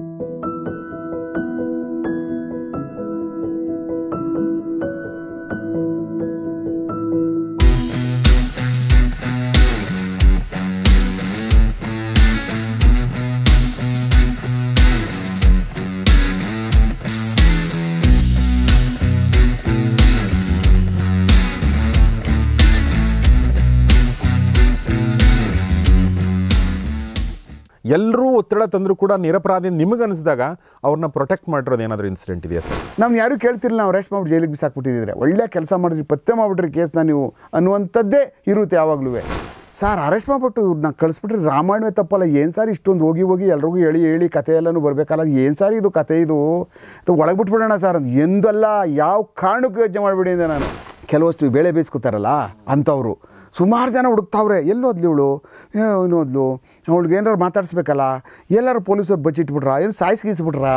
Thank you ತಂದರೂ ಕೂಡ ನಿರಪರಾಧಿ ನಿಮಗೆ ಅನಿಸಿದಾಗ ಅವ್ರನ್ನ ಪ್ರೊಟೆಕ್ಟ್ ಮಾಡಿರೋದು ಏನಾದರೂ ಇನ್ಸಿಡೆಂಟ್ ಇದೆಯಾ ಸರ್ ನಾವು ಯಾರೂ ಕೇಳ್ತಿರಲಿಲ್ಲ ನಾವು ಅರೆಸ್ಟ್ ಮಾಡ್ಬಿಟ್ಟು ಜೈಲಿಗೆ ಬಿಸಾಕ್ಬಿಟ್ಟಿದ್ದೀರಾ ಒಳ್ಳೆ ಕೆಲಸ ಮಾಡಿದ್ರಿ ಪತ್ತೆ ಮಾಡಿಬಿಟ್ರಿ ಕೇಸ್ನ ನೀವು ಅನ್ನುವಂಥದ್ದೇ ಇರುತ್ತೆ ಯಾವಾಗಲೂ ಸರ್ ಅರೆಸ್ಟ್ ಮಾಡಿಬಿಟ್ಟು ಇವ್ರನ್ನ ಕಳಿಸ್ಬಿಟ್ರೆ ರಾಮಾಯಣವೇ ತಪ್ಪಲ್ಲ ಏನು ಸಾರಿ ಇಷ್ಟೊಂದು ಹೋಗಿ ಹೋಗಿ ಎಲ್ರಿಗೂ ಹೇಳಿ ಹೇಳಿ ಕತೆ ಎಲ್ಲನೂ ಬರಬೇಕಲ್ಲ ಏನು ಸಾರಿ ಇದು ಕತೆ ಇದು ಒಳಗೆ ಬಿಟ್ಬಿಡೋಣ ಸರ್ ಅದು ಎಂದಲ್ಲ ಯಾವ ಕಾರಣಕ್ಕೂ ಯೋಚನೆ ಮಾಡಿಬಿಡಿ ನಾನು ಕೆಲವಷ್ಟು ಬೇಳೆ ಬೇಯಿಸ್ಕೊತಾರಲ್ಲ ಅಂಥವ್ರು ಸುಮಾರು ಜನ ಹುಡುಕ್ತಾವ್ರೆ ಎಲ್ಲೋದ್ಲಿ ಇವಳು ಏನೋ ಓದ್ಲು ಅವಳಿಗೆ ಏನಾರು ಮಾತಾಡಿಸ್ಬೇಕಲ್ಲ ಎಲ್ಲರೂ ಪೊಲೀಸರು ಇಟ್ಬಿಟ್ರ ಏನು ಸಾಯಿಸ್ಗಿಸ್ಬಿಟ್ರಾ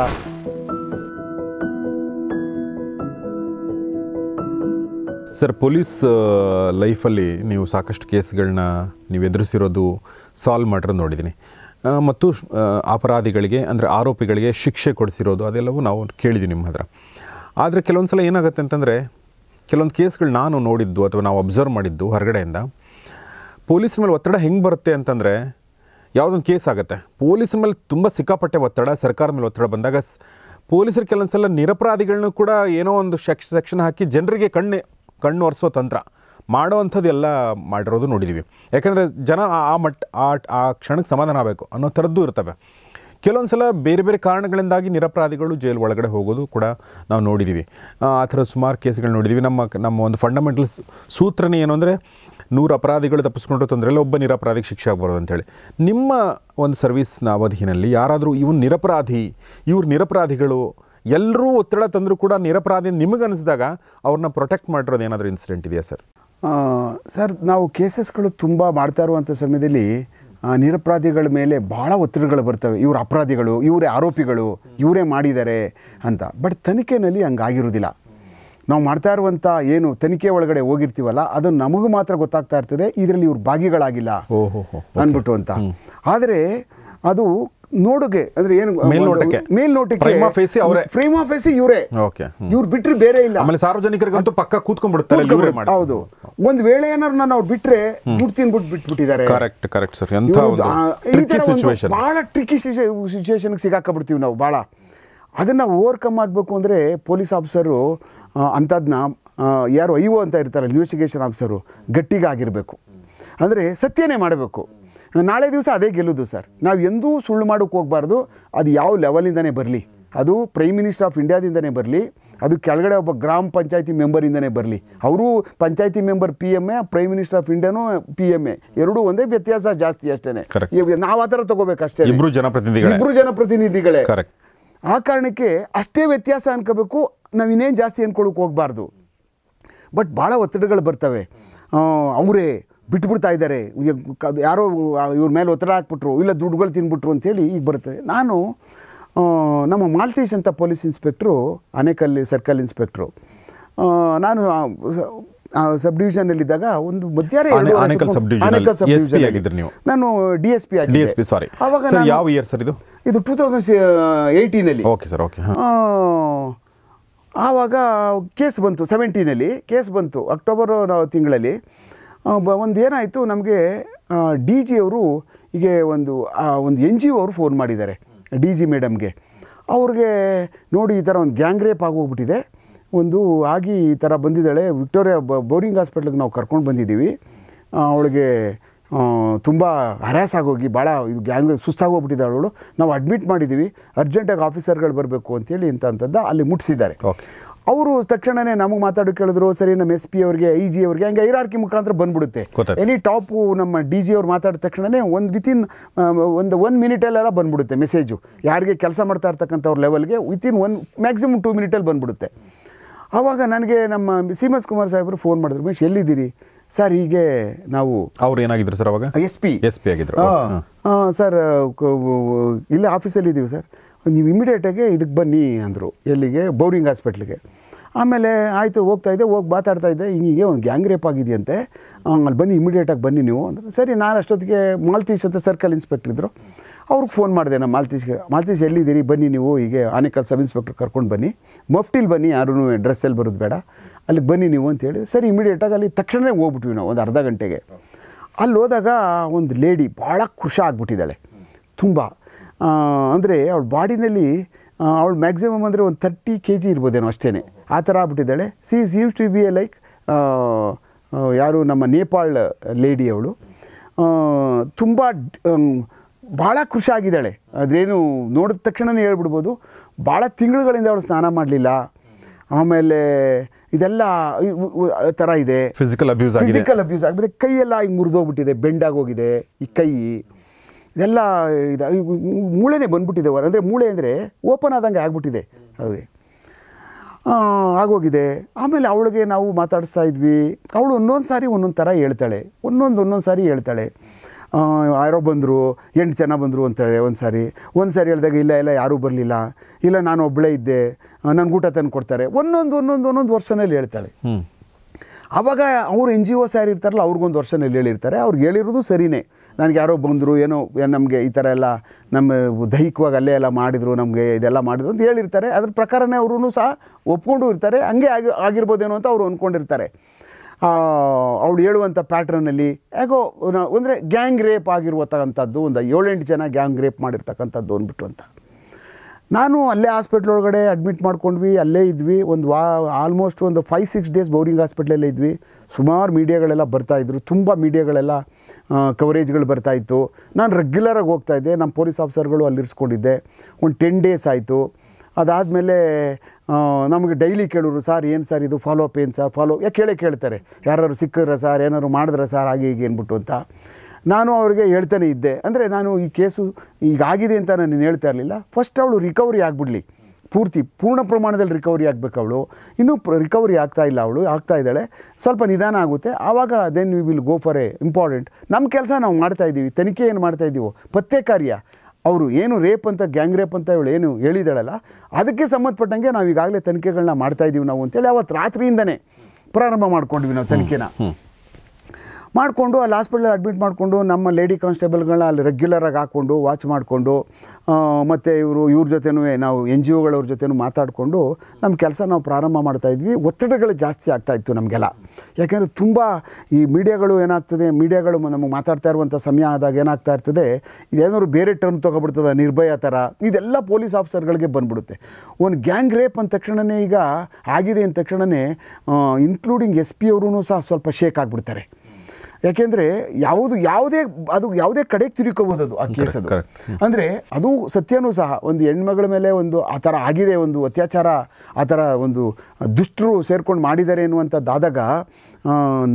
ಸರ್ ಪೊಲೀಸ್ ಲೈಫಲ್ಲಿ ನೀವು ಸಾಕಷ್ಟು ಕೇಸ್ಗಳನ್ನ ನೀವು ಎದುರಿಸಿರೋದು ಸಾಲ್ವ್ ಮಾಡಿರೋದು ನೋಡಿದ್ದೀನಿ ಮತ್ತು ಅಪರಾಧಿಗಳಿಗೆ ಅಂದರೆ ಆರೋಪಿಗಳಿಗೆ ಶಿಕ್ಷೆ ಕೊಡಿಸಿರೋದು ಅದೆಲ್ಲವೂ ನಾವು ಕೇಳಿದ್ದೀವಿ ನಿಮ್ಮ ಹತ್ರ ಆದರೆ ಕೆಲವೊಂದು ಸಲ ಏನಾಗುತ್ತೆ ಅಂತಂದರೆ ಕೆಲವೊಂದು ಕೇಸ್ಗಳು ನಾನು ನೋಡಿದ್ದು ಅಥವಾ ನಾವು ಅಬ್ಸರ್ವ್ ಮಾಡಿದ್ದು ಹೊರಗಡೆಯಿಂದ ಪೊಲೀಸ್ ಮೇಲೆ ಒತ್ತಡ ಹೆಂಗೆ ಬರುತ್ತೆ ಅಂತಂದರೆ ಯಾವುದೊಂದು ಕೇಸ್ ಆಗುತ್ತೆ ಪೊಲೀಸ್ ಮೇಲೆ ತುಂಬ ಸಿಕ್ಕಾಪಟ್ಟೆ ಒತ್ತಡ ಸರ್ಕಾರದ ಮೇಲೆ ಒತ್ತಡ ಬಂದಾಗ ಪೊಲೀಸರು ಕೆಲವೊಂದು ಸಲ ನಿರಪರಾಧಿಗಳನ್ನೂ ಕೂಡ ಏನೋ ಒಂದು ಶಕ್ ಸೆಕ್ಷನ್ ಹಾಕಿ ಜನರಿಗೆ ಕಣ್ಣು ಕಣ್ಣು ಒರೆಸೋ ತಂತ್ರ ಮಾಡೋ ಎಲ್ಲ ಮಾಡಿರೋದು ನೋಡಿದ್ದೀವಿ ಯಾಕಂದರೆ ಜನ ಆ ಮಟ್ಟ ಆ ಕ್ಷಣಕ್ಕೆ ಸಮಾಧಾನ ಆಗಬೇಕು ಅನ್ನೋ ಥರದ್ದು ಇರ್ತವೆ ಕೆಲವೊಂದು ಸಲ ಬೇರೆ ಬೇರೆ ಕಾರಣಗಳಿಂದಾಗಿ ನಿರಪರಾಧಿಗಳು ಜೈಲು ಒಳಗಡೆ ಹೋಗೋದು ಕೂಡ ನಾವು ನೋಡಿದ್ದೀವಿ ಆ ಥರ ಸುಮಾರು ಕೇಸ್ಗಳು ನೋಡಿದ್ದೀವಿ ನಮ್ಮ ನಮ್ಮ ಒಂದು ಫಂಡಮೆಂಟಲ್ ಸೂತ್ರನೇ ಏನು ಅಂದರೆ ನೂರು ಅಪರಾಧಿಗಳು ತಪ್ಪಿಸ್ಕೊಂಡ್ರೆ ತೊಂದರೆ ಇಲ್ಲ ಒಬ್ಬ ನಿರಪರಾಧಿಗೆ ಶಿಕ್ಷೆ ಆಗ್ಬಾರ್ದು ಅಂತೇಳಿ ನಿಮ್ಮ ಒಂದು ಸರ್ವಿಸ್ನ ಅವಧಿನಲ್ಲಿ ಯಾರಾದರೂ ಇವನು ನಿರಪರಾಧಿ ಇವ್ರ ನಿರಪರಾಧಿಗಳು ಎಲ್ಲರೂ ಒತ್ತಡ ತಂದರೂ ಕೂಡ ನಿರಪರಾಧಿ ನಿಮಗೆ ಅನಿಸಿದಾಗ ಅವ್ರನ್ನ ಪ್ರೊಟೆಕ್ಟ್ ಮಾಡಿರೋದು ಏನಾದರೂ ಇನ್ಸಿಡೆಂಟ್ ಇದೆಯಾ ಸರ್ ಸರ್ ನಾವು ಕೇಸಸ್ಗಳು ತುಂಬ ಮಾಡ್ತಾ ಇರುವಂಥ ಸಮಯದಲ್ಲಿ ನಿರಪರಾಧಿಗಳ ಮೇಲೆ ಭಾಳ ಒತ್ತಡಗಳು ಬರ್ತವೆ ಇವ್ರ ಅಪರಾಧಿಗಳು ಇವರೇ ಆರೋಪಿಗಳು ಇವರೇ ಮಾಡಿದ್ದಾರೆ ಅಂತ ಬಟ್ ತನಿಖೆಯಲ್ಲಿ ಹಂಗಾಗಿರೋದಿಲ್ಲ ನಾವು ಮಾಡ್ತಾ ಇರುವಂಥ ಏನು ತನಿಖೆ ಒಳಗಡೆ ಹೋಗಿರ್ತೀವಲ್ಲ ಅದು ನಮಗೂ ಮಾತ್ರ ಗೊತ್ತಾಗ್ತಾ ಇರ್ತದೆ ಇದರಲ್ಲಿ ಇವ್ರು ಭಾಗಿಗಳಾಗಿಲ್ಲ ಅಂದ್ಬಿಟ್ಟು ಅಂತ ಆದರೆ ಅದು ನೋಡುಗೆ ಅಂದ್ರೆ ಏನು ಮೇಲ್ನೋಟಕ್ಕೆ ಮೇಲ್ನೋಟಕ್ಕೆ ಅವರೇ ಫ್ರೇಮ್ ಆಫ್ ಎಸಿ ಇವರೇ ಓಕೆ ಇವ್ರು ಬಿಟ್ರೆ ಬೇರೆ ಇಲ್ಲ ಆಮೇಲೆ ಸಾರ್ವಜನಿಕರಿಗಂತೂ ಪಕ್ಕ ಕೂತ್ಕೊಂಡ್ಬಿಡ್ತಾರೆ ಹೌದು ಒಂದ್ ವೇಳೆ ಏನಾದ್ರು ನಾನು ಅವ್ರು ಬಿಟ್ರೆ ದುಡ್ಡು ತಿನ್ಬಿಟ್ಟು ಬಿಟ್ಬಿಟ್ಟಿದ್ದಾರೆ ಕರೆಕ್ಟ್ ಕರೆಕ್ಟ್ ಸರ್ ಎಂತ ಒಂದು ಬಹಳ ಟ್ರಿಕ್ಕಿ ಸಿಚುವೇಶನ್ಗೆ ಸಿಗಾಕಬಿಡ್ತೀವಿ ನಾವು ಬಹಳ ಅದನ್ನ ಓವರ್ಕಮ್ ಆಗಬೇಕು ಅಂದ್ರೆ ಪೊಲೀಸ್ ಆಫೀಸರು ಅಂತದ್ನ ಯಾರು ಐಒ ಅಂತ ಇರ್ತಾರೆ ಇನ್ವೆಸ್ಟಿಗೇಷನ್ ಆಫೀಸರು ಗಟ್ಟಿಗಾಗಿರಬೇಕು ಅಂದ್ರೆ ಸತ್ಯನೇ ಮಾಡಬೇಕು ನಾಳೆ ದಿವಸ ಅದೇ ಗೆಲ್ಲೋದು ಸರ್ ನಾವು ಎಂದೂ ಸುಳ್ಳು ಮಾಡೋಕೆ ಹೋಗ್ಬಾರ್ದು ಅದು ಯಾವ ಲೆವೆಲಿಂದನೇ ಬರಲಿ ಅದು ಪ್ರೈಮ್ ಮಿನಿಸ್ಟರ್ ಆಫ್ ಇಂಡಿಯಾದಿಂದನೇ ಬರಲಿ ಅದು ಕೆಳಗಡೆ ಒಬ್ಬ ಗ್ರಾಮ ಪಂಚಾಯತಿ ಮೆಂಬರಿಂದನೇ ಬರಲಿ ಅವರು ಪಂಚಾಯತಿ member P M a prime minister of ಇಂಡಿಯಾನು ಪಿ ಎಮ್ ಎ ಎರಡೂ ಒಂದೇ ವ್ಯತ್ಯಾಸ ಜಾಸ್ತಿ ಅಷ್ಟೇ ನಾವು ಆ ಥರ ಅಷ್ಟೇ ಇಬ್ಬರು ಜನಪ್ರತಿನಿಧಿಗಳು ಇಬ್ಬರು ಜನಪ್ರತಿನಿಧಿಗಳೇ ಕರೆಕ್ಟ್ ಆ ಕಾರಣಕ್ಕೆ ಅಷ್ಟೇ ವ್ಯತ್ಯಾಸ ಅನ್ಕೋಬೇಕು ನಾವು ಇನ್ನೇನು ಜಾಸ್ತಿ ಅನ್ಕೊಳ್ಳೋಕೆ ಹೋಗಬಾರ್ದು ಬಟ್ ಭಾಳ ಒತ್ತಡಗಳು ಬರ್ತವೆ ಅವರೇ ಬಿಟ್ಬಿಡ್ತಾ ಇದ್ದಾರೆ ಯಾರೋ ಇವ್ರ ಮೇಲೆ ಒತ್ತಡ ಹಾಕ್ಬಿಟ್ರು ಇಲ್ಲ ದುಡ್ಡುಗಳು ತಿನ್ಬಿಟ್ರು ಅಂತೇಳಿ ಈಗ ಬರುತ್ತೆ ನಾನು ನಮ್ಮ ಮಾಲ್ತೇಶ್ ಅಂತ ಪೊಲೀಸ್ ಇನ್ಸ್ಪೆಕ್ಟ್ರು ಅನೇಕಲ್ಲಿ ಸರ್ಕಲ್ ಇನ್ಸ್ಪೆಕ್ಟ್ರು ನಾನು ಸಬ್ ಡಿವಿಷನಲ್ಲಿದ್ದಾಗ ಒಂದು ಮಧ್ಯಾಹ್ನ ನಾನು D S P D S P sorry ಆವಾಗ ಯಾವ ಇಯರ್ ಸರ್ ಇದು ಇದು ಟೂ ತೌಸಂಡ್ ಏಯ್ಟೀನಲ್ಲಿ ಓಕೆ ಸರ್ ಓಕೆ ಆವಾಗ ಕೇಸ್ ಬಂತು ಸೆವೆಂಟೀನಲ್ಲಿ ಕೇಸ್ ಬಂತು ಅಕ್ಟೋಬರ್ ತಿಂಗಳಲ್ಲಿ ಒಂದು ಏನಾಯಿತು ನಮಗೆ ಡಿ ಜಿ ಅವರು ಈಗ ಒಂದು ಒಂದು ಎನ್ ಜಿ ಒ ಅವರು ಫೋನ್ ಮಾಡಿದ್ದಾರೆ ಡಿ ಜಿ ಮೇಡಮ್ಗೆ ಅವ್ರಿಗೆ ನೋಡಿ ಈ ಥರ ಒಂದು ಗ್ಯಾಂಗ್ ರೇಪ್ ಆಗೋಗ್ಬಿಟ್ಟಿದೆ ಒಂದು ಆಗಿ ಈ ಥರ ಬಂದಿದ್ದಾಳೆ ವಿಕ್ಟೋರಿಯಾ ಬೋರಿಂಗ್ ಹಾಸ್ಪಿಟ್ಲಿಗೆ ನಾವು ಕರ್ಕೊಂಡು ಬಂದಿದ್ದೀವಿ ಅವಳಿಗೆ ತುಂಬ ಹರಾಸ್ ಆಗೋಗಿ ಭಾಳ ಇದು ಗ್ಯಾಂಗ್ ಸುಸ್ತಾಗೋಗ್ಬಿಟ್ಟಿದ್ದಾಳೆ ಅವಳು ನಾವು ಅಡ್ಮಿಟ್ ಮಾಡಿದ್ದೀವಿ ಅರ್ಜೆಂಟಾಗಿ ಆಫೀಸರ್ಗಳು ಬರಬೇಕು ಅಂತೇಳಿ ಇಂಥ ಅಂಥದ್ದು ಅಲ್ಲಿ ಮುಟ್ಟಿಸಿದ್ದಾರೆ ಅವರು ತಕ್ಷಣನೇ ನಮಗೆ ಮಾತಾಡೋಕೆ ಕೇಳಿದ್ರು ಸರಿ ನಮ್ಮ ಎಸ್ ಪಿ ಅವ್ರಿಗೆ ಐ e ಜಿ ಅವ್ರಿಗೆ ಹಂಗೆ ಐರಾರ್ಕಿ ಮುಖಾಂತರ ಬಂದ್ಬಿಡುತ್ತೆ ಎನಿ ಟಾಪು ನಮ್ಮ ಡಿ ಜಿ ಅವ್ರು ಮಾತಾಡಿದ ತಕ್ಷಣನೇ ಒಂದು ವಿತಿನ್ ಒಂದು ಒನ್ ಮಿನಿಟಲ್ಲೆಲ್ಲ ಬಂದ್ಬಿಡುತ್ತೆ ಮೆಸೇಜು ಯಾರಿಗೆ ಕೆಲಸ ಮಾಡ್ತಾ ಇರ್ತಕ್ಕಂಥವ್ರ ಲೆವೆಲ್ಗೆ ವಿತಿನ್ ಒನ್ ಮ್ಯಾಕ್ಸಿಮಮ್ ಟೂ ಮಿನಿಟಲ್ಲಿ ಬಂದ್ಬಿಡುತ್ತೆ ಆವಾಗ ನನಗೆ ನಮ್ಮ ಸೀಮಸ್ ಕುಮಾರ್ ಸಾಹೇಬರು ಫೋನ್ ಮಾಡಿದ್ರು ಮಹೇಶ್ ಎಲ್ಲಿದ್ದೀರಿ ಸರ್ ಹೀಗೆ ನಾವು ಅವ್ರು ಏನಾಗಿದ್ರು ಸರ್ ಅವಾಗ ಎಸ್ ಪಿ ಎಸ್ ಪಿ ಆಗಿದ್ರು ಹಾಂ ಸರ್ ಇಲ್ಲೇ ಆಫೀಸಲ್ಲಿ ಇದ್ದೀವಿ ಸರ್ ನೀವು ಇಮಿಡಿಯೇಟಾಗಿ ಇದಕ್ಕೆ ಬನ್ನಿ ಅಂದರು ಎಲ್ಲಿಗೆ ಬೌರಿಂಗ್ ಹಾಸ್ಪಿಟ್ಲಿಗೆ ಆಮೇಲೆ ಆಯಿತು ಹೋಗ್ತಾಯಿದ್ದೆ ಹೋಗಿ ಮಾತಾಡ್ತಾ ಇದ್ದೆ ಹಿಂಗೆ ಒಂದು ಗ್ಯಾಂಗ್ ರೇಪ್ ಆಗಿದೆಯಂತೆ ಅಲ್ಲಿ ಬನ್ನಿ ಇಮಿಡಿಯೇಟಾಗಿ ಬನ್ನಿ ನೀವು ಅಂದರೆ ಸರಿ ನಾನು ಅಷ್ಟೊತ್ತಿಗೆ ಮಾಲ್ತೀಶ್ ಅಂತ ಸರ್ಕಲ್ ಇನ್ಸ್ಪೆಕ್ಟರ್ ಇದ್ದರು ಅವ್ರಿಗೆ ಫೋನ್ ಮಾಡಿದೆ ನಾನು ಮಾಲ್ತೀಶ್ಗೆ ಮಾಲ್ತೀಶ್ ಎಲ್ಲಿದ್ದೀರಿ ಬನ್ನಿ ನೀವು ಹೀಗೆ ಆನೇಕಲ್ ಸಬ್ ಇನ್ಸ್ಪೆಕ್ಟ್ರ್ ಕರ್ಕೊಂಡು ಬನ್ನಿ ಮಫ್ಟಿಲ್ ಬನ್ನಿ ಯಾರೂ ಡ್ರೆಸ್ಸಲ್ಲಿ ಬರೋದು ಬೇಡ ಅಲ್ಲಿಗೆ ಬನ್ನಿ ನೀವು ಅಂತೇಳಿ ಸರಿ ಇಮಿಡಿಯೇಟಾಗಿ ಅಲ್ಲಿ ತಕ್ಷಣವೇ ಹೋಗ್ಬಿಟ್ವಿ ನಾವು ಒಂದು ಅರ್ಧ ಗಂಟೆಗೆ ಅಲ್ಲಿ ಹೋದಾಗ ಒಂದು ಲೇಡಿ ಭಾಳ ಖುಷಿ ಆಗಿಬಿಟ್ಟಿದ್ದಾಳೆ ತುಂಬ ಅಂದರೆ ಅವಳ ಬಾಡಿನಲ್ಲಿ ಅವಳು ಮ್ಯಾಕ್ಸಿಮಮ್ ಅಂದರೆ ಒಂದು ಥರ್ಟಿ ಕೆ ಜಿ ಇರ್ಬೋದೇನೋ ಅಷ್ಟೇ ಆ ಥರ ಆಗ್ಬಿಟ್ಟಿದ್ದಾಳೆ she is used to be a like ಯಾರು ನಮ್ಮ ನೇಪಾಳ ಲೇಡಿ ಅವಳು ತುಂಬ ಭಾಳ ಖುಷಿಯಾಗಿದ್ದಾಳೆ ಅದೇನು ನೋಡಿದ ತಕ್ಷಣವೇ ಹೇಳ್ಬಿಡ್ಬೋದು ಭಾಳ ತಿಂಗಳುಗಳಿಂದ ಅವಳು ಸ್ನಾನ ಮಾಡಲಿಲ್ಲ ಆಮೇಲೆ ಇದೆಲ್ಲ ಥರ ಇದೆ ಫಿಸಿಕಲ್ ಅಬ್ಯೂಸ್ ಫಿಸಿಕಲ್ ಅಬ್ಯೂಸ್ ಆಗಿದೆ ಕೈಯೆಲ್ಲ ಈಗ ಮುರಿದೋಗ್ಬಿಟ್ಟಿದೆ ಬೆಂಡಾಗೋಗಿದೆ ಈ ಕೈ ಇದೆಲ್ಲ ಇದು ಮೂಳೆನೇ ಬಂದ್ಬಿಟ್ಟಿದೆ ಅಂದರೆ ಮೂಳೆ ಅಂದರೆ ಓಪನ್ ಆದಂಗೆ ಆಗ್ಬಿಟ್ಟಿದೆ ಅದೇ ಆಗೋಗಿದೆ ಆಮೇಲೆ ಅವಳಿಗೆ ನಾವು ಮಾತಾಡಿಸ್ತಾ ಇದ್ವಿ ಅವಳು ಒಂದೊಂದು ಸಾರಿ ಒಂದೊಂದು ಥರ ಹೇಳ್ತಾಳೆ ಒಂದೊಂದು ಒಂದೊಂದು ಸಾರಿ ಹೇಳ್ತಾಳೆ ಯಾರೋ ಬಂದರು ಎಂಟು ಜನ ಬಂದರು ಅಂತೇಳಿ ಒಂದು ಸಾರಿ ಒಂದು ಸಾರಿ ಹೇಳಿದಾಗ ಇಲ್ಲ ಇಲ್ಲ ಯಾರೂ ಬರಲಿಲ್ಲ ಇಲ್ಲ ನಾನು ಒಬ್ಬಳೇ ಇದ್ದೆ ನನಗೆ ಊಟ ತಂದು ಕೊಡ್ತಾರೆ ಒಂದೊಂದು ಒಂದೊಂದು ಒಂದೊಂದು ವರ್ಷನಲ್ಲಿ ಹೇಳ್ತಾಳೆ ಅವಾಗ ಅವರು ಎನ್ ಜಿ ಓ ಸ್ಯಾರಿ ಇರ್ತಾರಲ್ಲ ಅವ್ರಿಗೊಂದು ವರ್ಷನಲ್ಲಿ ಹೇಳಿರ್ತಾರೆ ಅವ್ರಿಗೆ ಹೇಳಿರೋದು ಸರಿಯೇ ನನಗೆ ಯಾರೋ ಬಂದರು ಏನೋ ನಮಗೆ ಈ ಥರ ಎಲ್ಲ ನಮ್ಮ ದೈಹಿಕವಾಗಿ ಅಲ್ಲೇ ಎಲ್ಲ ಮಾಡಿದರು ನಮಗೆ ಇದೆಲ್ಲ ಮಾಡಿದ್ರು ಅಂತ ಹೇಳಿರ್ತಾರೆ ಅದ್ರ ಪ್ರಕಾರನೇ ಅವರೂ ಸಹ ಒಪ್ಕೊಂಡು ಇರ್ತಾರೆ ಹಂಗೆ ಆಗಿ ಆಗಿರ್ಬೋದೇನೋ ಅಂತ ಅವರು ಅಂದ್ಕೊಂಡಿರ್ತಾರೆ ಅವಳು ಹೇಳುವಂಥ ಪ್ಯಾಟ್ರನಲ್ಲಿ ಯಾಕೋ ಅಂದರೆ ಗ್ಯಾಂಗ್ ರೇಪ್ ಆಗಿರುವಂಥಕ್ಕಂಥದ್ದು ಒಂದು ಏಳೆಂಟು ಜನ ಗ್ಯಾಂಗ್ ರೇಪ್ ಮಾಡಿರ್ತಕ್ಕಂಥದ್ದು ಅಂದ್ಬಿಟ್ಟು ಅಂತ ನಾನು ಅಲ್ಲೇ ಹಾಸ್ಪಿಟ್ಲ್ ಒಳಗಡೆ ಅಡ್ಮಿಟ್ ಮಾಡ್ಕೊಂಡ್ವಿ ಅಲ್ಲೇ ಇದ್ವಿ ಒಂದು ವಾ ಆಲ್ಮೋಸ್ಟ್ ಒಂದು ಫೈವ್ ಸಿಕ್ಸ್ ಡೇಸ್ ಬೌರಿಂಗ್ ಹಾಸ್ಪಿಟ್ಲಲ್ಲೇ ಇದ್ವಿ ಸುಮಾರು ಮೀಡಿಯಾಗಳೆಲ್ಲ ಬರ್ತಾಯಿದ್ರು ತುಂಬ ಮೀಡಿಯಾಗಳೆಲ್ಲ ಕವರೇಜ್ಗಳು ಬರ್ತಾಯಿತ್ತು ನಾನು ರೆಗ್ಯುಲರಾಗಿ ಹೋಗ್ತಾಯಿದ್ದೆ ನಮ್ಮ ಪೊಲೀಸ್ ಆಫೀಸರ್ಗಳು ಅಲ್ಲಿರಿಸ್ಕೊಂಡಿದ್ದೆ ಒಂದು ಟೆನ್ ಡೇಸ್ ಆಯಿತು ಅದಾದಮೇಲೆ ನಮಗೆ ಡೈಲಿ ಕೇಳೋರು ಸರ್ ಏನು ಸರ್ ಇದು ಫಾಲೋ ಅಪ್ ಏನು ಸರ್ ಫಾಲೋ ಯಾಕೆ ಕೇಳೇ ಕೇಳ್ತಾರೆ ಯಾರು ಸಿಕ್ಕಿದ್ರೆ ಸರ್ ಏನಾದ್ರು ಮಾಡಿದ್ರೆ ಸರ್ ಹಾಗೆ ಹೀಗೆ ಅಂದ್ಬಿಟ್ಟು ಅಂತ ನಾನು ಅವರಿಗೆ ಹೇಳ್ತಾನೆ ಇದ್ದೆ ಅಂದರೆ ನಾನು ಈ ಕೇಸು ಈಗಾಗಿದೆ ಅಂತ ನಾನು ಹೇಳ್ತಾ ಇರಲಿಲ್ಲ ಫಸ್ಟ್ ಅವಳು ರಿಕವರಿ ಆಗಿಬಿಡಲಿ ಪೂರ್ತಿ ಪೂರ್ಣ ಪ್ರಮಾಣದಲ್ಲಿ ರಿಕವರಿ ಆಗಬೇಕು ಅವಳು ಇನ್ನೂ ರಿಕವರಿ ಆಗ್ತಾ ಇಲ್ಲ ಅವಳು ಆಗ್ತಾ ಇದ್ದಾಳೆ ಸ್ವಲ್ಪ ನಿಧಾನ ಆಗುತ್ತೆ ಆವಾಗ then we will go for a important ನಮ್ಮ ಕೆಲಸ ನಾವು ಇದ್ದೀವಿ ತನಿಖೆ ಏನು ಮಾಡ್ತಾಯಿದ್ದೀವೋ ಪತ್ತೆ ಕಾರ್ಯ ಅವರು ಏನು ರೇಪ್ ಅಂತ ಗ್ಯಾಂಗ್ ರೇಪ್ ಅಂತ ಇವಳು ಏನು ಹೇಳಿದಾಳಲ್ಲ ಅದಕ್ಕೆ ಸಂಬಂಧಪಟ್ಟಂಗೆ ನಾವು ಈಗಾಗಲೇ ತನಿಖೆಗಳನ್ನ ಇದ್ದೀವಿ ನಾವು ಅಂತೇಳಿ ಅವತ್ತು ರಾತ್ರಿಯಿಂದನೇ ಪ್ರಾರಂಭ ಮಾಡ್ಕೊಂಡ್ವಿ ನಾವು ತನಿಖೆನ ಮಾಡಿಕೊಂಡು ಅಲ್ಲಿ ಹಾಸ್ಪಿಟ್ಲಲ್ಲಿ ಅಡ್ಮಿಟ್ ಮಾಡಿಕೊಂಡು ನಮ್ಮ ಲೇಡಿ ಕಾನ್ಸ್ಟೇಬಲ್ಗಳನ್ನ ಅಲ್ಲಿ ರೆಗ್ಯುಲರಾಗಿ ಹಾಕ್ಕೊಂಡು ವಾಚ್ ಮಾಡಿಕೊಂಡು ಮತ್ತು ಇವರು ಇವ್ರ ಜೊತೆನೂ ನಾವು ಎನ್ ಜಿ ಒಗಳವ್ರ ಜೊತೆನೂ ಮಾತಾಡಿಕೊಂಡು ನಮ್ಮ ಕೆಲಸ ನಾವು ಪ್ರಾರಂಭ ಮಾಡ್ತಾಯಿದ್ವಿ ಒತ್ತಡಗಳು ಜಾಸ್ತಿ ಆಗ್ತಾಯಿತ್ತು ನಮಗೆಲ್ಲ ಯಾಕೆಂದರೆ ತುಂಬ ಈ ಮೀಡಿಯಾಗಳು ಏನಾಗ್ತದೆ ಮೀಡಿಯಾಗಳು ನಮಗೆ ಮಾತಾಡ್ತಾ ಇರುವಂಥ ಸಮಯ ಆದಾಗ ಏನಾಗ್ತಾ ಇರ್ತದೆ ಇದೇನಾದ್ರು ಬೇರೆ ಟರ್ಮ್ ತೊಗೊಬಿಡ್ತದೆ ನಿರ್ಭಯ ಥರ ಇದೆಲ್ಲ ಪೊಲೀಸ್ ಆಫೀಸರ್ಗಳಿಗೆ ಬಂದುಬಿಡುತ್ತೆ ಒಂದು ಗ್ಯಾಂಗ್ ರೇಪ್ ಅಂದ ತಕ್ಷಣವೇ ಈಗ ಆಗಿದೆ ಅಂದ ತಕ್ಷಣವೇ ಇನ್ಕ್ಲೂಡಿಂಗ್ ಎಸ್ ಪಿ ಅವರು ಸಹ ಸ್ವಲ್ಪ ಶೇಕ್ ಆಗಿಬಿಡ್ತಾರೆ ಯಾಕೆಂದರೆ ಯಾವುದು ಯಾವುದೇ ಅದು ಯಾವುದೇ ಕಡೆಗೆ ತಿರುಕೋಬಹುದು ಅದು ಆ ಅದು ಅಂದರೆ ಅದು ಸತ್ಯನೂ ಸಹ ಒಂದು ಹೆಣ್ಮಗಳ ಮೇಲೆ ಒಂದು ಆ ಥರ ಆಗಿದೆ ಒಂದು ಅತ್ಯಾಚಾರ ಆ ಥರ ಒಂದು ದುಷ್ಟರು ಸೇರ್ಕೊಂಡು ಮಾಡಿದ್ದಾರೆ ಎನ್ನುವಂಥದ್ದಾದಾಗ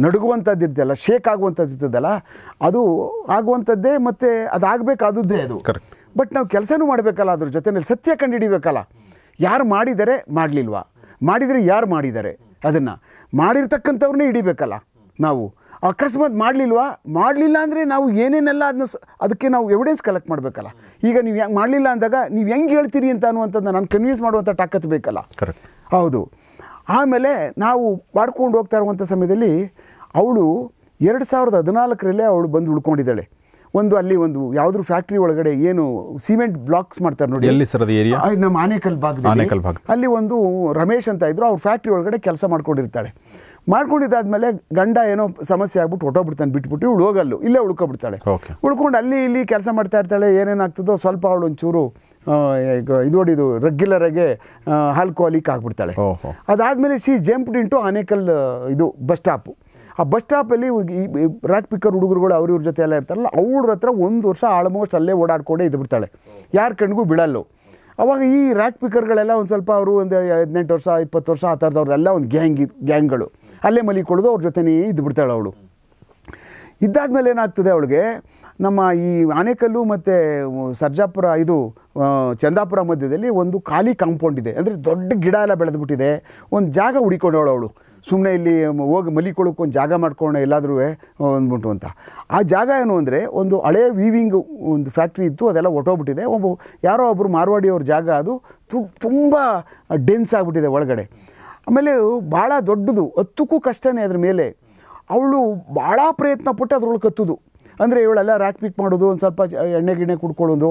ನಡುಗುವಂಥದ್ದು ಇರ್ತದಲ್ಲ ಶೇಕ್ ಆಗುವಂಥದ್ದು ಇರ್ತದಲ್ಲ ಅದು ಆಗುವಂಥದ್ದೇ ಮತ್ತು ಅದಾಗಬೇಕಾದದ್ದೇ ಅದು ಬಟ್ ನಾವು ಕೆಲಸನೂ ಮಾಡಬೇಕಲ್ಲ ಅದ್ರ ಜೊತೆಯಲ್ಲಿ ಸತ್ಯ ಕಂಡುಹಿಡಿಬೇಕಲ್ಲ ಯಾರು ಮಾಡಿದರೆ ಮಾಡಲಿಲ್ವಾ ಮಾಡಿದರೆ ಯಾರು ಮಾಡಿದ್ದಾರೆ ಅದನ್ನು ಮಾಡಿರ್ತಕ್ಕಂಥವ್ರನ್ನೇ ಹಿಡಿಬೇಕಲ್ಲ ನಾವು ಅಕಸ್ಮಾತ್ ಮಾಡಲಿಲ್ವಾ ಮಾಡಲಿಲ್ಲ ಅಂದರೆ ನಾವು ಏನೇನೆಲ್ಲ ಅದನ್ನ ಅದಕ್ಕೆ ನಾವು ಎವಿಡೆನ್ಸ್ ಕಲೆಕ್ಟ್ ಮಾಡಬೇಕಲ್ಲ ಈಗ ನೀವು ಹೆಂಗೆ ಮಾಡಲಿಲ್ಲ ಅಂದಾಗ ನೀವು ಹೆಂಗೆ ಹೇಳ್ತೀರಿ ಅಂತ ಅನ್ನುವಂಥದ್ದು ನಾನು ಕನ್ವಿನ್ಸ್ ಮಾಡುವಂಥ ತಾಕತ್ತು ಬೇಕಲ್ಲ ಕರೆಕ್ಟ್ ಹೌದು ಆಮೇಲೆ ನಾವು ಮಾಡ್ಕೊಂಡು ಹೋಗ್ತಾ ಇರುವಂಥ ಸಮಯದಲ್ಲಿ ಅವಳು ಎರಡು ಸಾವಿರದ ಹದಿನಾಲ್ಕರಲ್ಲೇ ಅವಳು ಬಂದು ಉಳ್ಕೊಂಡಿದ್ದಾಳೆ ಒಂದು ಅಲ್ಲಿ ಒಂದು ಯಾವ್ದು ಫ್ಯಾಕ್ಟ್ರಿ ಒಳಗಡೆ ಏನು ಸಿಮೆಂಟ್ ಬ್ಲಾಕ್ಸ್ ಮಾಡ್ತಾರೆ ನೋಡಿ ಎಲ್ಲಿ ಸರ್ ಏರಿಯಾ ನಮ್ಮ ಆನೇಕಲ್ ಭಾಗದಲ್ಲಿ ಭಾಗ ಅಲ್ಲಿ ಒಂದು ರಮೇಶ್ ಅಂತ ಇದ್ರು ಅವ್ರ ಫ್ಯಾಕ್ಟ್ರಿ ಒಳಗಡೆ ಕೆಲಸ ಮಾಡ್ಕೊಂಡಿರ್ತಾಳೆ ಮಾಡ್ಕೊಂಡಿದ್ದಾದ್ಮೇಲೆ ಗಂಡ ಏನೋ ಸಮಸ್ಯೆ ಆಗ್ಬಿಟ್ಟು ಹೊಟ್ಟೋಗ್ಬಿಡ್ತಾನೆ ಬಿಟ್ಬಿಟ್ಟು ಇವಳು ಹೋಗಲ್ಲು ಇಲ್ಲೇ ಉಳ್ಕೊಬಿಡ್ತಾಳೆ ಉಳ್ಕೊಂಡು ಅಲ್ಲಿ ಇಲ್ಲಿ ಕೆಲಸ ಮಾಡ್ತಾ ಇರ್ತಾಳೆ ಏನೇನಾಗ್ತದೋ ಸ್ವಲ್ಪ ಅವಳು ಒಂಚೂರು ಇದು ಹೊಡಿದು ರೆಗ್ಯುಲರಾಗೆ ಕೋಲಿಕ್ ಆಗ್ಬಿಡ್ತಾಳೆ ಅದಾದ್ಮೇಲೆ ಸಿ ಜಂಪ್ಡ್ ಇಂಟು ಆನೇಕಲ್ ಇದು ಬಸ್ ಸ್ಟಾಪು ಆ ಬಸ್ ಸ್ಟಾಪಲ್ಲಿ ಈ ರ್ಯಾಕ್ ಪಿಕ್ಕರ್ ಹುಡುಗರುಗಳು ಅವ್ರ ಇವ್ರ ಜೊತೆ ಎಲ್ಲ ಇರ್ತಾರಲ್ಲ ಅವ್ರ ಹತ್ರ ಒಂದು ವರ್ಷ ಆಲ್ಮೋಸ್ಟ್ ಅಲ್ಲೇ ಓಡಾಡ್ಕೊಂಡೇ ಇದ್ದು ಬಿಡ್ತಾಳೆ ಯಾರ ಕಣ್ಗೂ ಬಿಡಲ್ಲೋ ಅವಾಗ ಈ ರ್ಯಾಕ್ ಪಿಕ್ಕರ್ಗಳೆಲ್ಲ ಒಂದು ಸ್ವಲ್ಪ ಅವರು ಒಂದು ಹದಿನೆಂಟು ವರ್ಷ ಇಪ್ಪತ್ತು ವರ್ಷ ಆ ಥರದವ್ರ್ದೆಲ್ಲ ಒಂದು ಗ್ಯಾಂಗ್ ಗ್ಯಾಂಗ್ಗಳು ಅಲ್ಲೇ ಮಲಿಕೊಳ್ಳೋದು ಅವ್ರ ಜೊತೆನೇ ಇದು ಬಿಡ್ತಾಳೆ ಅವಳು ಇದ್ದಾದ ಮೇಲೆ ಏನಾಗ್ತದೆ ಅವಳಿಗೆ ನಮ್ಮ ಈ ಆನೆಕಲ್ಲು ಮತ್ತು ಸರ್ಜಾಪುರ ಇದು ಚಂದಾಪುರ ಮಧ್ಯದಲ್ಲಿ ಒಂದು ಖಾಲಿ ಕಾಂಪೌಂಡ್ ಇದೆ ಅಂದರೆ ದೊಡ್ಡ ಗಿಡ ಎಲ್ಲ ಬೆಳೆದ್ಬಿಟ್ಟಿದೆ ಒಂದು ಜಾಗ ಹುಡಿಕೊಂಡವಳು ಅವಳು ಸುಮ್ಮನೆ ಇಲ್ಲಿ ಹೋಗಿ ಮಲಿಕೊಳ್ಳೋಕೆ ಒಂದು ಜಾಗ ಮಾಡ್ಕೊಂಡು ಎಲ್ಲಾದರೂ ಅಂದ್ಬಿಟ್ಟು ಅಂತ ಆ ಜಾಗ ಏನು ಅಂದರೆ ಒಂದು ಹಳೆ ವೀವಿಂಗ್ ಒಂದು ಫ್ಯಾಕ್ಟ್ರಿ ಇತ್ತು ಅದೆಲ್ಲ ಹೊಟ್ಟೋಗ್ಬಿಟ್ಟಿದೆ ಒಬ್ಬ ಯಾರೋ ಒಬ್ಬರು ಮಾರ್ವಾಡಿಯವ್ರ ಜಾಗ ಅದು ತುಂಬ ಡೆನ್ಸ್ ಆಗಿಬಿಟ್ಟಿದೆ ಒಳಗಡೆ ಆಮೇಲೆ ಭಾಳ ದೊಡ್ಡದು ಹತ್ತಕ್ಕೂ ಕಷ್ಟನೇ ಅದ್ರ ಮೇಲೆ ಅವಳು ಭಾಳ ಪ್ರಯತ್ನ ಪಟ್ಟು ಅದ್ರೊಳಗೆ ಕತ್ತುದು ಅಂದರೆ ಇವಳೆಲ್ಲ ರ್ಯಾಕ್ ಪಿಕ್ ಮಾಡೋದು ಒಂದು ಸ್ವಲ್ಪ ಎಣ್ಣೆ ಗಿಣ್ಣೆ ಕುಡ್ಕೊಳ್ಳೋದು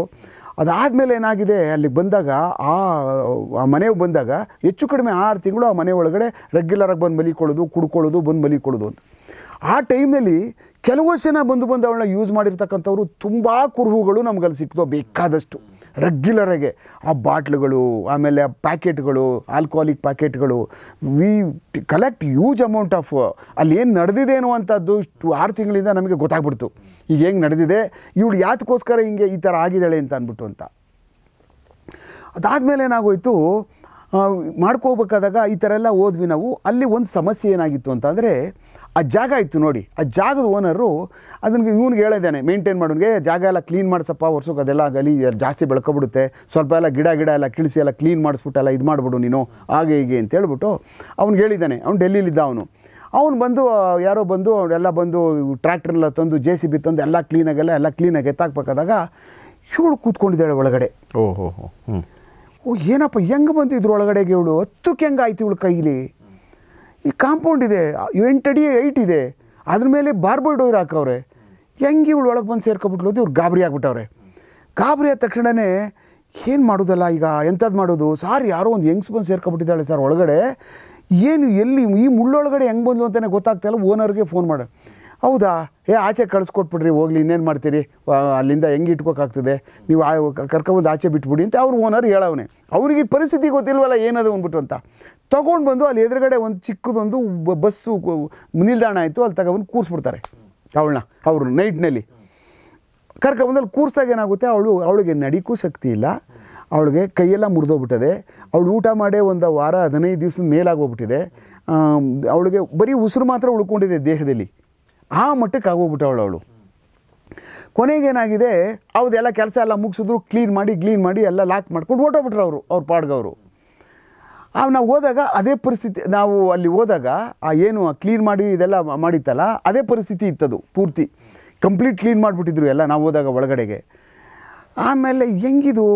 ಅದಾದಮೇಲೆ ಏನಾಗಿದೆ ಅಲ್ಲಿಗೆ ಬಂದಾಗ ಆ ಮನೆಗೆ ಬಂದಾಗ ಹೆಚ್ಚು ಕಡಿಮೆ ಆರು ತಿಂಗಳು ಆ ಮನೆ ಒಳಗಡೆ ರೆಗ್ಯುಲರಾಗಿ ಬಂದು ಮಲಿಕೊಳ್ಳೋದು ಕುಡ್ಕೊಳ್ಳೋದು ಬಂದು ಮಲಿಕೊಳ್ಳೋದು ಅಂತ ಆ ಟೈಮಲ್ಲಿ ಕೆಲವು ಜನ ಬಂದು ಬಂದು ಅವಳನ್ನ ಯೂಸ್ ಮಾಡಿರ್ತಕ್ಕಂಥವ್ರು ತುಂಬ ಕುರುಹುಗಳು ನಮಗಲ್ಲಿ ಸಿಕ್ತು ಬೇಕಾದಷ್ಟು ರೆಗ್ಯುಲರಾಗೆ ಆ ಬಾಟ್ಲುಗಳು ಆಮೇಲೆ ಆ ಪ್ಯಾಕೆಟ್ಗಳು ಆಲ್ಕೋಹಾಲಿಕ್ ಪ್ಯಾಕೆಟ್ಗಳು we collect huge amount of ಅಲ್ಲಿ ಏನು ನಡೆದಿದೆ ಅನ್ನುವಂಥದ್ದು ಆರು ತಿಂಗಳಿಂದ ನಮಗೆ ಗೊತ್ತಾಗ್ಬಿಡ್ತು ಈಗ ಹೆಂಗೆ ನಡೆದಿದೆ ಇವಳು ಯಾತಕ್ಕೋಸ್ಕರ ಹಿಂಗೆ ಈ ಥರ ಆಗಿದ್ದಾಳೆ ಅಂತ ಅಂದ್ಬಿಟ್ಟು ಅಂತ ಅದಾದಮೇಲೆ ಏನಾಗೋಯಿತು ಮಾಡ್ಕೋಬೇಕಾದಾಗ ಈ ಥರ ಎಲ್ಲ ಹೋದ್ವಿ ನಾವು ಅಲ್ಲಿ ಒಂದು ಸಮಸ್ಯೆ ಏನಾಗಿತ್ತು ಅಂತಂದರೆ ಆ ಜಾಗ ಇತ್ತು ನೋಡಿ ಆ ಜಾಗದ ಓನರು ಅದನ್ನು ಇವನಿಗೆ ಹೇಳಿದ್ದಾನೆ ಮೇಂಟೈನ್ ಮಾಡೋನಿಗೆ ಜಾಗ ಎಲ್ಲ ಕ್ಲೀನ್ ಮಾಡಿಸಪ್ಪ ವರ್ಷಕ್ಕೆ ಅದೆಲ್ಲ ಗಲಿ ಜಾಸ್ತಿ ಬೆಳ್ಕೊಬಿಡುತ್ತೆ ಸ್ವಲ್ಪ ಎಲ್ಲ ಗಿಡ ಗಿಡ ಎಲ್ಲ ಕಿಳಿಸಿ ಎಲ್ಲ ಕ್ಲೀನ್ ಮಾಡಿಸ್ಬಿಟ್ಟು ಎಲ್ಲ ಇದು ಮಾಡ್ಬಿಡು ನೀನು ಹಾಗೆ ಹೀಗೆ ಅಂತ ಹೇಳ್ಬಿಟ್ಟು ಅವ್ನಿಗೆ ಹೇಳಿದ್ದಾನೆ ಅವ್ನು ಡೆಲ್ಲಿಲಿದ್ದ ಅವನು ಅವನು ಬಂದು ಯಾರೋ ಬಂದು ಎಲ್ಲ ಬಂದು ಟ್ರ್ಯಾಕ್ಟ್ರೆಲ್ಲ ತಂದು ಜೆ ಸಿ ಬಿ ತಂದು ಎಲ್ಲ ಕ್ಲೀನಾಗೆಲ್ಲ ಎಲ್ಲ ಕ್ಲೀನಾಗಿ ಎತ್ತಾಕ್ಬೇಕಾದಾಗ ಇವಳು ಕೂತ್ಕೊಂಡಿದ್ದಾಳೆ ಒಳಗಡೆ ಓಹೋ ಓ ಏನಪ್ಪ ಹೆಂಗೆ ಬಂದಿದ್ರು ಒಳಗಡೆಗೆ ಇವಳು ಹತ್ತಕ್ಕೆ ಹೆಂಗೆ ಆಯ್ತು ಇವಳು ಕೈಲಿ ಈ ಕಾಂಪೌಂಡ್ ಇದೆ ಎಂಟಡಿ ಏಟ್ ಇದೆ ಅದ್ರ ಮೇಲೆ ಬಾರ್ಬರ್ ಡೋರ್ ಹಾಕವ್ರೆ ಹೆಂಗೆ ಇವಳು ಒಳಗೆ ಬಂದು ಸೇರ್ಕೊಬಿಟ್ಲು ಅಂತ ಇವ್ರು ಗಾಬರಿ ಆಗ್ಬಿಟ್ಟವ್ರೆ ಗಾಬರಿ ಆದ ತಕ್ಷಣವೇ ಏನು ಮಾಡೋದಲ್ಲ ಈಗ ಎಂಥದ್ದು ಮಾಡೋದು ಸಾರ್ ಯಾರೋ ಒಂದು ಹೆಂಗ್ಸ್ ಬಂದು ಸೇರ್ಕೊಬಿಟ್ಟಿದ್ದಾಳೆ ಸರ್ ಒಳಗಡೆ ಏನು ಎಲ್ಲಿ ಈ ಮುಳ್ಳೊಳಗಡೆ ಹೆಂಗೆ ಬಂದು ಅಂತಲೇ ಗೊತ್ತಾಗ್ತಾಯಿಲ್ಲ ಓನರ್ಗೆ ಫೋನ್ ಮಾಡಿ ಹೌದಾ ಏ ಆಚೆ ಕಳಿಸ್ಕೊಟ್ಬಿಡ್ರಿ ಹೋಗ್ಲಿ ಇನ್ನೇನು ಮಾಡ್ತೀರಿ ಅಲ್ಲಿಂದ ಹೆಂಗೆ ಇಟ್ಕೋಕಾಗ್ತದೆ ನೀವು ಆ ಕರ್ಕೊಂಬಂದು ಆಚೆ ಬಿಟ್ಬಿಡಿ ಅಂತ ಅವ್ರು ಓನರ್ ಹೇಳವನೇ ಅವ್ರಿಗೆ ಪರಿಸ್ಥಿತಿ ಗೊತ್ತಿಲ್ವಲ್ಲ ಏನದು ಅಂದ್ಬಿಟ್ಟು ಅಂತ ತೊಗೊಂಡು ಬಂದು ಅಲ್ಲಿ ಎದುರುಗಡೆ ಒಂದು ಚಿಕ್ಕದೊಂದು ಬಸ್ಸು ನಿಲ್ದಾಣ ಆಯಿತು ಅಲ್ಲಿ ತಗೊಂಡು ಕೂರಿಸ್ಬಿಡ್ತಾರೆ ಅವಳನ್ನ ಅವರು ನೈಟ್ನಲ್ಲಿ ಕರ್ಕೊಂಬಂದು ಅಲ್ಲಿ ಕೂರ್ಸಾಗ ಏನಾಗುತ್ತೆ ಅವಳು ಅವಳಿಗೆ ನಡಿಕೂ ಶಕ್ತಿ ಇಲ್ಲ ಅವಳಿಗೆ ಕೈಯೆಲ್ಲ ಮುರಿದೋಗ್ಬಿಟ್ಟಿದೆ ಅವಳು ಊಟ ಮಾಡೇ ಒಂದು ವಾರ ಹದಿನೈದು ದಿವಸದ ಮೇಲಾಗೋಗ್ಬಿಟ್ಟಿದೆ ಅವಳಿಗೆ ಬರೀ ಉಸಿರು ಮಾತ್ರ ಉಳ್ಕೊಂಡಿದೆ ದೇಹದಲ್ಲಿ ಆ ಮಟ್ಟಕ್ಕೆ ಆಗೋಗ್ಬಿಟ್ಟವಳು ಅವಳು ಕೊನೆಗೇನಾಗಿದೆ ಅವದೆಲ್ಲ ಕೆಲಸ ಎಲ್ಲ ಮುಗಿಸಿದ್ರು ಕ್ಲೀನ್ ಮಾಡಿ ಕ್ಲೀನ್ ಮಾಡಿ ಎಲ್ಲ ಲಾಕ್ ಮಾಡ್ಕೊಂಡು ಓಟೋಗ್ಬಿಟ್ರು ಅವರು ಅವ್ರ ಪಾಡ್ಗವರು ಆ ನಾವು ಹೋದಾಗ ಅದೇ ಪರಿಸ್ಥಿತಿ ನಾವು ಅಲ್ಲಿ ಹೋದಾಗ ಆ ಏನು ಕ್ಲೀನ್ ಮಾಡಿ ಇದೆಲ್ಲ ಮಾಡಿತ್ತಲ್ಲ ಅದೇ ಪರಿಸ್ಥಿತಿ ಇತ್ತದು ಪೂರ್ತಿ ಕಂಪ್ಲೀಟ್ ಕ್ಲೀನ್ ಮಾಡಿಬಿಟ್ಟಿದ್ರು ಎಲ್ಲ ನಾವು ಹೋದಾಗ ಒಳಗಡೆಗೆ ಆಮೇಲೆ ಹೆಂಗಿದು